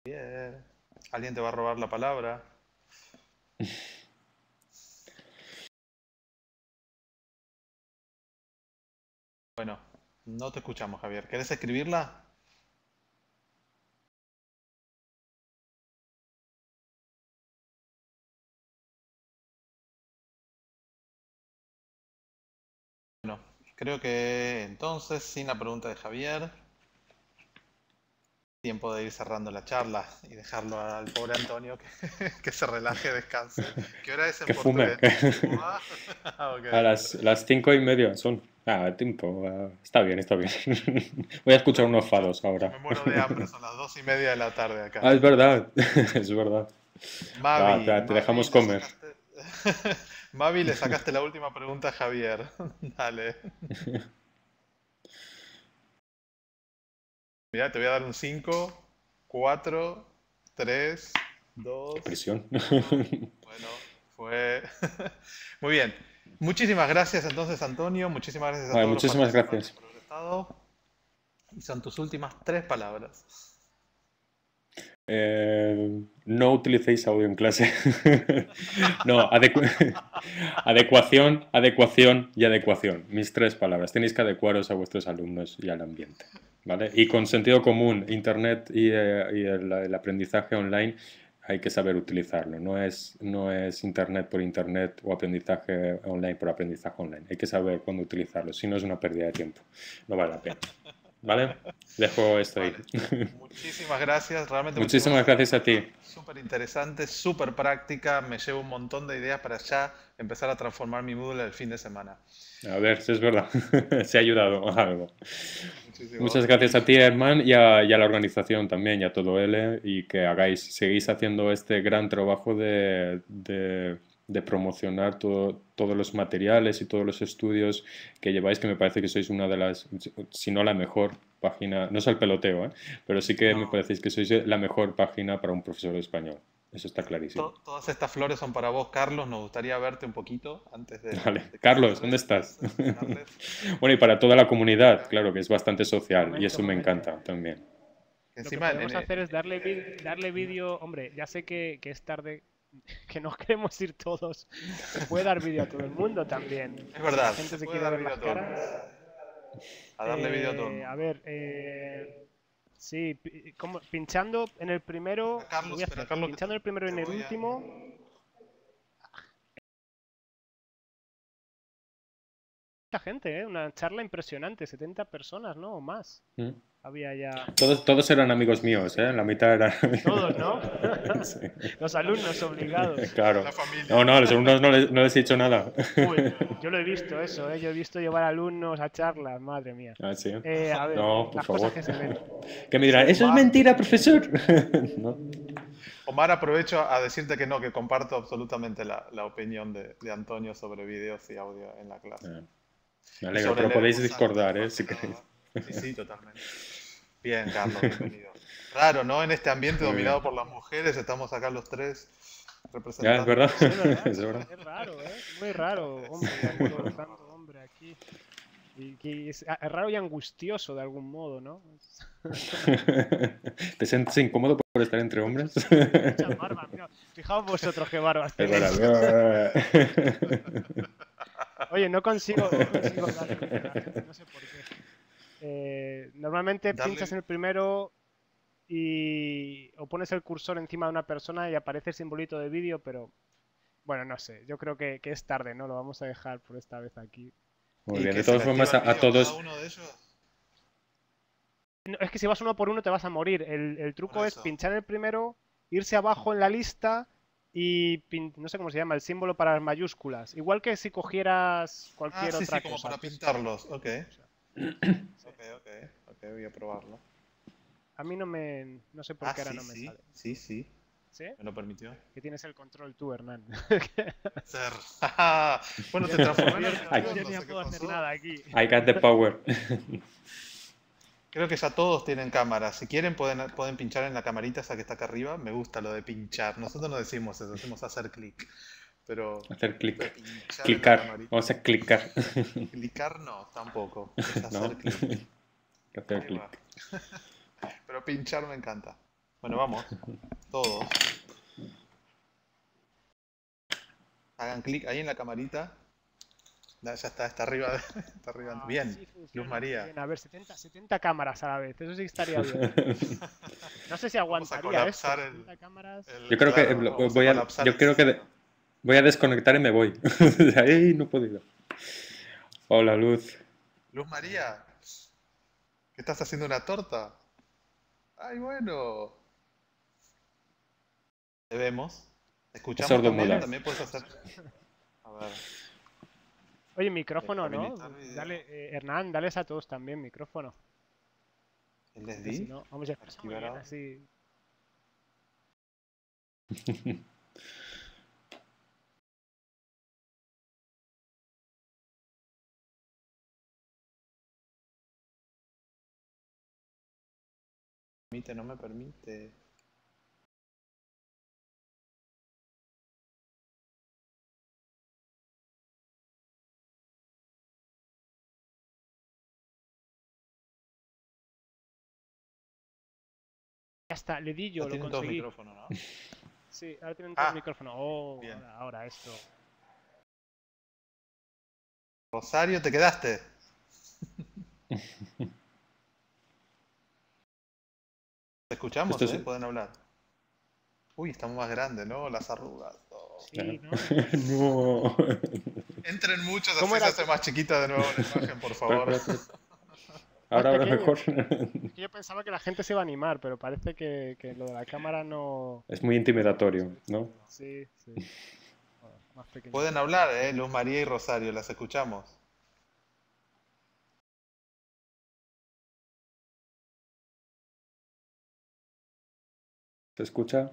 Javier. Alguien te va a robar la palabra. Bueno, no te escuchamos, Javier. ¿Querés escribirla? Creo que entonces, sin la pregunta de Javier, tiempo de ir cerrando la charla y dejarlo al pobre Antonio que, se relaje, descanse. ¿Qué hora es en que fume. Ah, a las, cinco y media son. Ah, tiempo. Ah, está bien, está bien. Voy a escuchar unos fados ahora. Me muero de hambre, son las dos y media de la tarde acá. Ah, es verdad, es verdad. Ah, te, dejamos comer. Mavi, le sacaste la última pregunta a Javier. Dale. Mira, te voy a dar un 5, 4, 3, 2. Presión. bueno, fue. Muy bien. Muchísimas gracias entonces, Antonio. Muchísimas gracias a todos muchísimas gracias. por haber estado. Y son tus últimas tres palabras. Eh, no utilicéis audio en clase. no, adecuación, adecuación y adecuación. Mis tres palabras. Tenéis que adecuaros a vuestros alumnos y al ambiente. ¿vale? Y con sentido común, Internet y, eh, el, aprendizaje online hay que saber utilizarlo. No es, no es Internet por Internet o aprendizaje online por aprendizaje online. Hay que saber cuándo utilizarlo. Si no es una pérdida de tiempo. No vale la pena. ¿vale? Dejo esto ahí. Muchísimas gracias, realmente. Muchísimas gracias a ti. Súper interesante, súper práctica, me llevo un montón de ideas para ya empezar a transformar mi Moodle el fin de semana. A ver, si es verdad, se ha ayudado algo. Muchas gracias a ti, Herman, y a, la organización también, y a todo él, y que hagáis, seguís haciendo este gran trabajo de de promocionar todos los materiales y todos los estudios que lleváis, que me parece que sois una de las, si no la mejor página, no es el peloteo, ¿eh? pero sí que me parecéis que sois la mejor página para un profesor de español. Eso está clarísimo. todas estas flores son para vos, Carlos. Nos gustaría verte un poquito antes de... Carlos, ¿dónde estás? bueno, y para toda la comunidad, claro, que es bastante social y eso me encanta también. Lo que a hacer es darle, darle vídeo, hombre, ya sé que, que es tarde que nos queremos ir todos. Se puede dar vídeo a todo el mundo también. Es verdad. A darle vídeo a todo. Eh, a ver, eh, sí, como, pinchando en el primero. pinchando en el primero en el último. Mucha Gente, ¿eh? una charla impresionante, 70 personas, ¿no? O más. Mm. Todos, todos eran amigos míos, ¿eh? La mitad eran... Todos, ¿no? Los alumnos obligados. Claro. No, no, los alumnos no les, no les he dicho nada. Uy, yo lo he visto eso, ¿eh? Yo he visto llevar alumnos a charlas, madre mía. Ah, eh, a ver, no, por las favor. Cosas que me dirán, ¿eso es mentira, profesor? Omar, aprovecho a decirte que no, que comparto absolutamente la, la opinión de, de, Antonio sobre vídeos y audio en la clase. Vale, ah, Me pero podéis discordar, ¿eh? Si queréis. Sí, sí, totalmente. Bien, Carlos, bienvenido. Raro, ¿no? En este ambiente dominado por las mujeres, estamos acá los tres representando. es verdad. Es, verdad. raro, ¿eh? Muy raro, hombre, tanto hombre aquí. Ah, es raro y angustioso de algún modo, ¿no? ¿Te sientes incómodo por estar entre hombres? Muchas barbas, mira. Fijaos vosotros qué barbas tenéis. Oye, no consigo, no sé por qué. Eh, normalmente pinchas en el primero y o pones el cursor encima de una persona y aparece el simbolito de vídeo, pero bueno, no sé, yo creo que, es tarde, ¿no? Lo vamos a dejar por esta vez aquí. Muy bien, de todas formas a, todos... es que si vas uno por uno te vas a morir. El, truco ah, es pinchar el primero, irse abajo en la lista y no sé cómo se llama, el símbolo para las mayúsculas. Igual que si cogieras cualquier ah, sí, otra sí, como para pintarlos, ok ok, ok, ok, voy a probarlo. A mí no me. No sé por ah, qué ahora no me sí, sale. Sí, sí. ¿Sí? ¿Me lo permitió? Que tienes el control tú, Hernán. bueno, te transformé en no, hacer nada aquí. I got the power. Creo que ya todos tienen cámara. Si quieren, pueden, pueden pinchar en la camarita esa que está acá arriba. Me gusta lo de pinchar. Nosotros no decimos eso, hacemos hacer clic pero... Hacer clic. Clicar. Vamos a clicar. clicar no, tampoco. hacer clic. pero pinchar me encanta. Bueno, vamos. Todos. Hagan clic ahí en la camarita. Ya está, está arriba. Está arriba. Ah, bien, Luz María. A ver, 70, 70, cámaras a la vez. Eso sí estaría bien. No sé si aguantaría esto. yo creo que eh, voy a, yo creo que voy a desconectar y me voy. Ay, no puedo ir. Hola, Luz. Luz María, ¿qué estás haciendo una torta? Ay, bueno. Te vemos. Te escuchamos también, también puedes hacer. A ver. Oye, micrófono, ¿no? Dale, eh, Hernán, dales a todos también micrófono. ¿El desdí? no, vamos a escuchar. permite, no me permite. Ya está, le di yo, lo conseguí. Todo micrófono, ¿no? sí, ahora tienen todo el ah, micrófono. Oh, ahora esto. Rosario, ¿te quedaste? escuchamos, ¿eh? pueden hablar. Uy, estamos más grandes, ¿no? Las arrugas. Sí, ¿no? Entren muchos, así se hace más chiquita de nuevo la imagen, por favor. Ahora va mejor. yo pensaba que la gente se iba a animar, pero parece que, lo de la cámara no. Es muy intimidatorio, ¿no? Sí, sí. Bueno, Pueden hablar, ¿eh? Luz María y Rosario, las escuchamos. se escucha.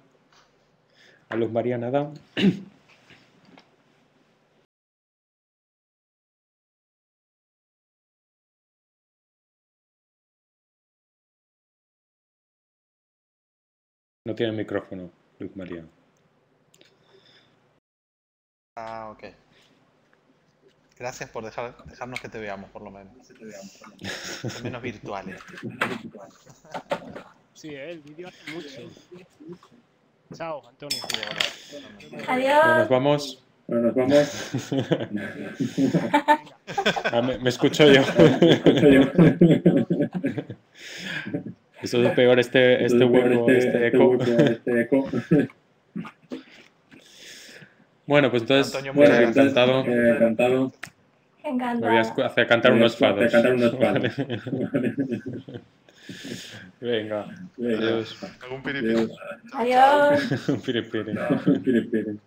A Luz María nada. No tiene micrófono, Luz María. Ah, ok. Gracias por dejar, dejarnos que te veamos, por lo menos. menos virtuales. Sí, el vídeo hace mucho. Chao, Antonio. Adiós. Bueno, nos vamos. nos vamos. ah, me, escucho yo. Eso es lo peor, este, este huevo, este, este, este, este, eco. bueno, pues entonces, Antonio, bueno, eh, encantado. encantado. Encantado. voy a hacer cantar unos fados. Cantar unos Venga. Adiós. Un piripiri. Adiós. Un piripiri. Un piripiri.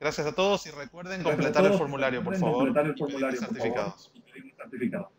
Gracias a todos y recuerden Gracias completar todos. el formulario, por favor. Completar el formulario, y por certificados. Favor.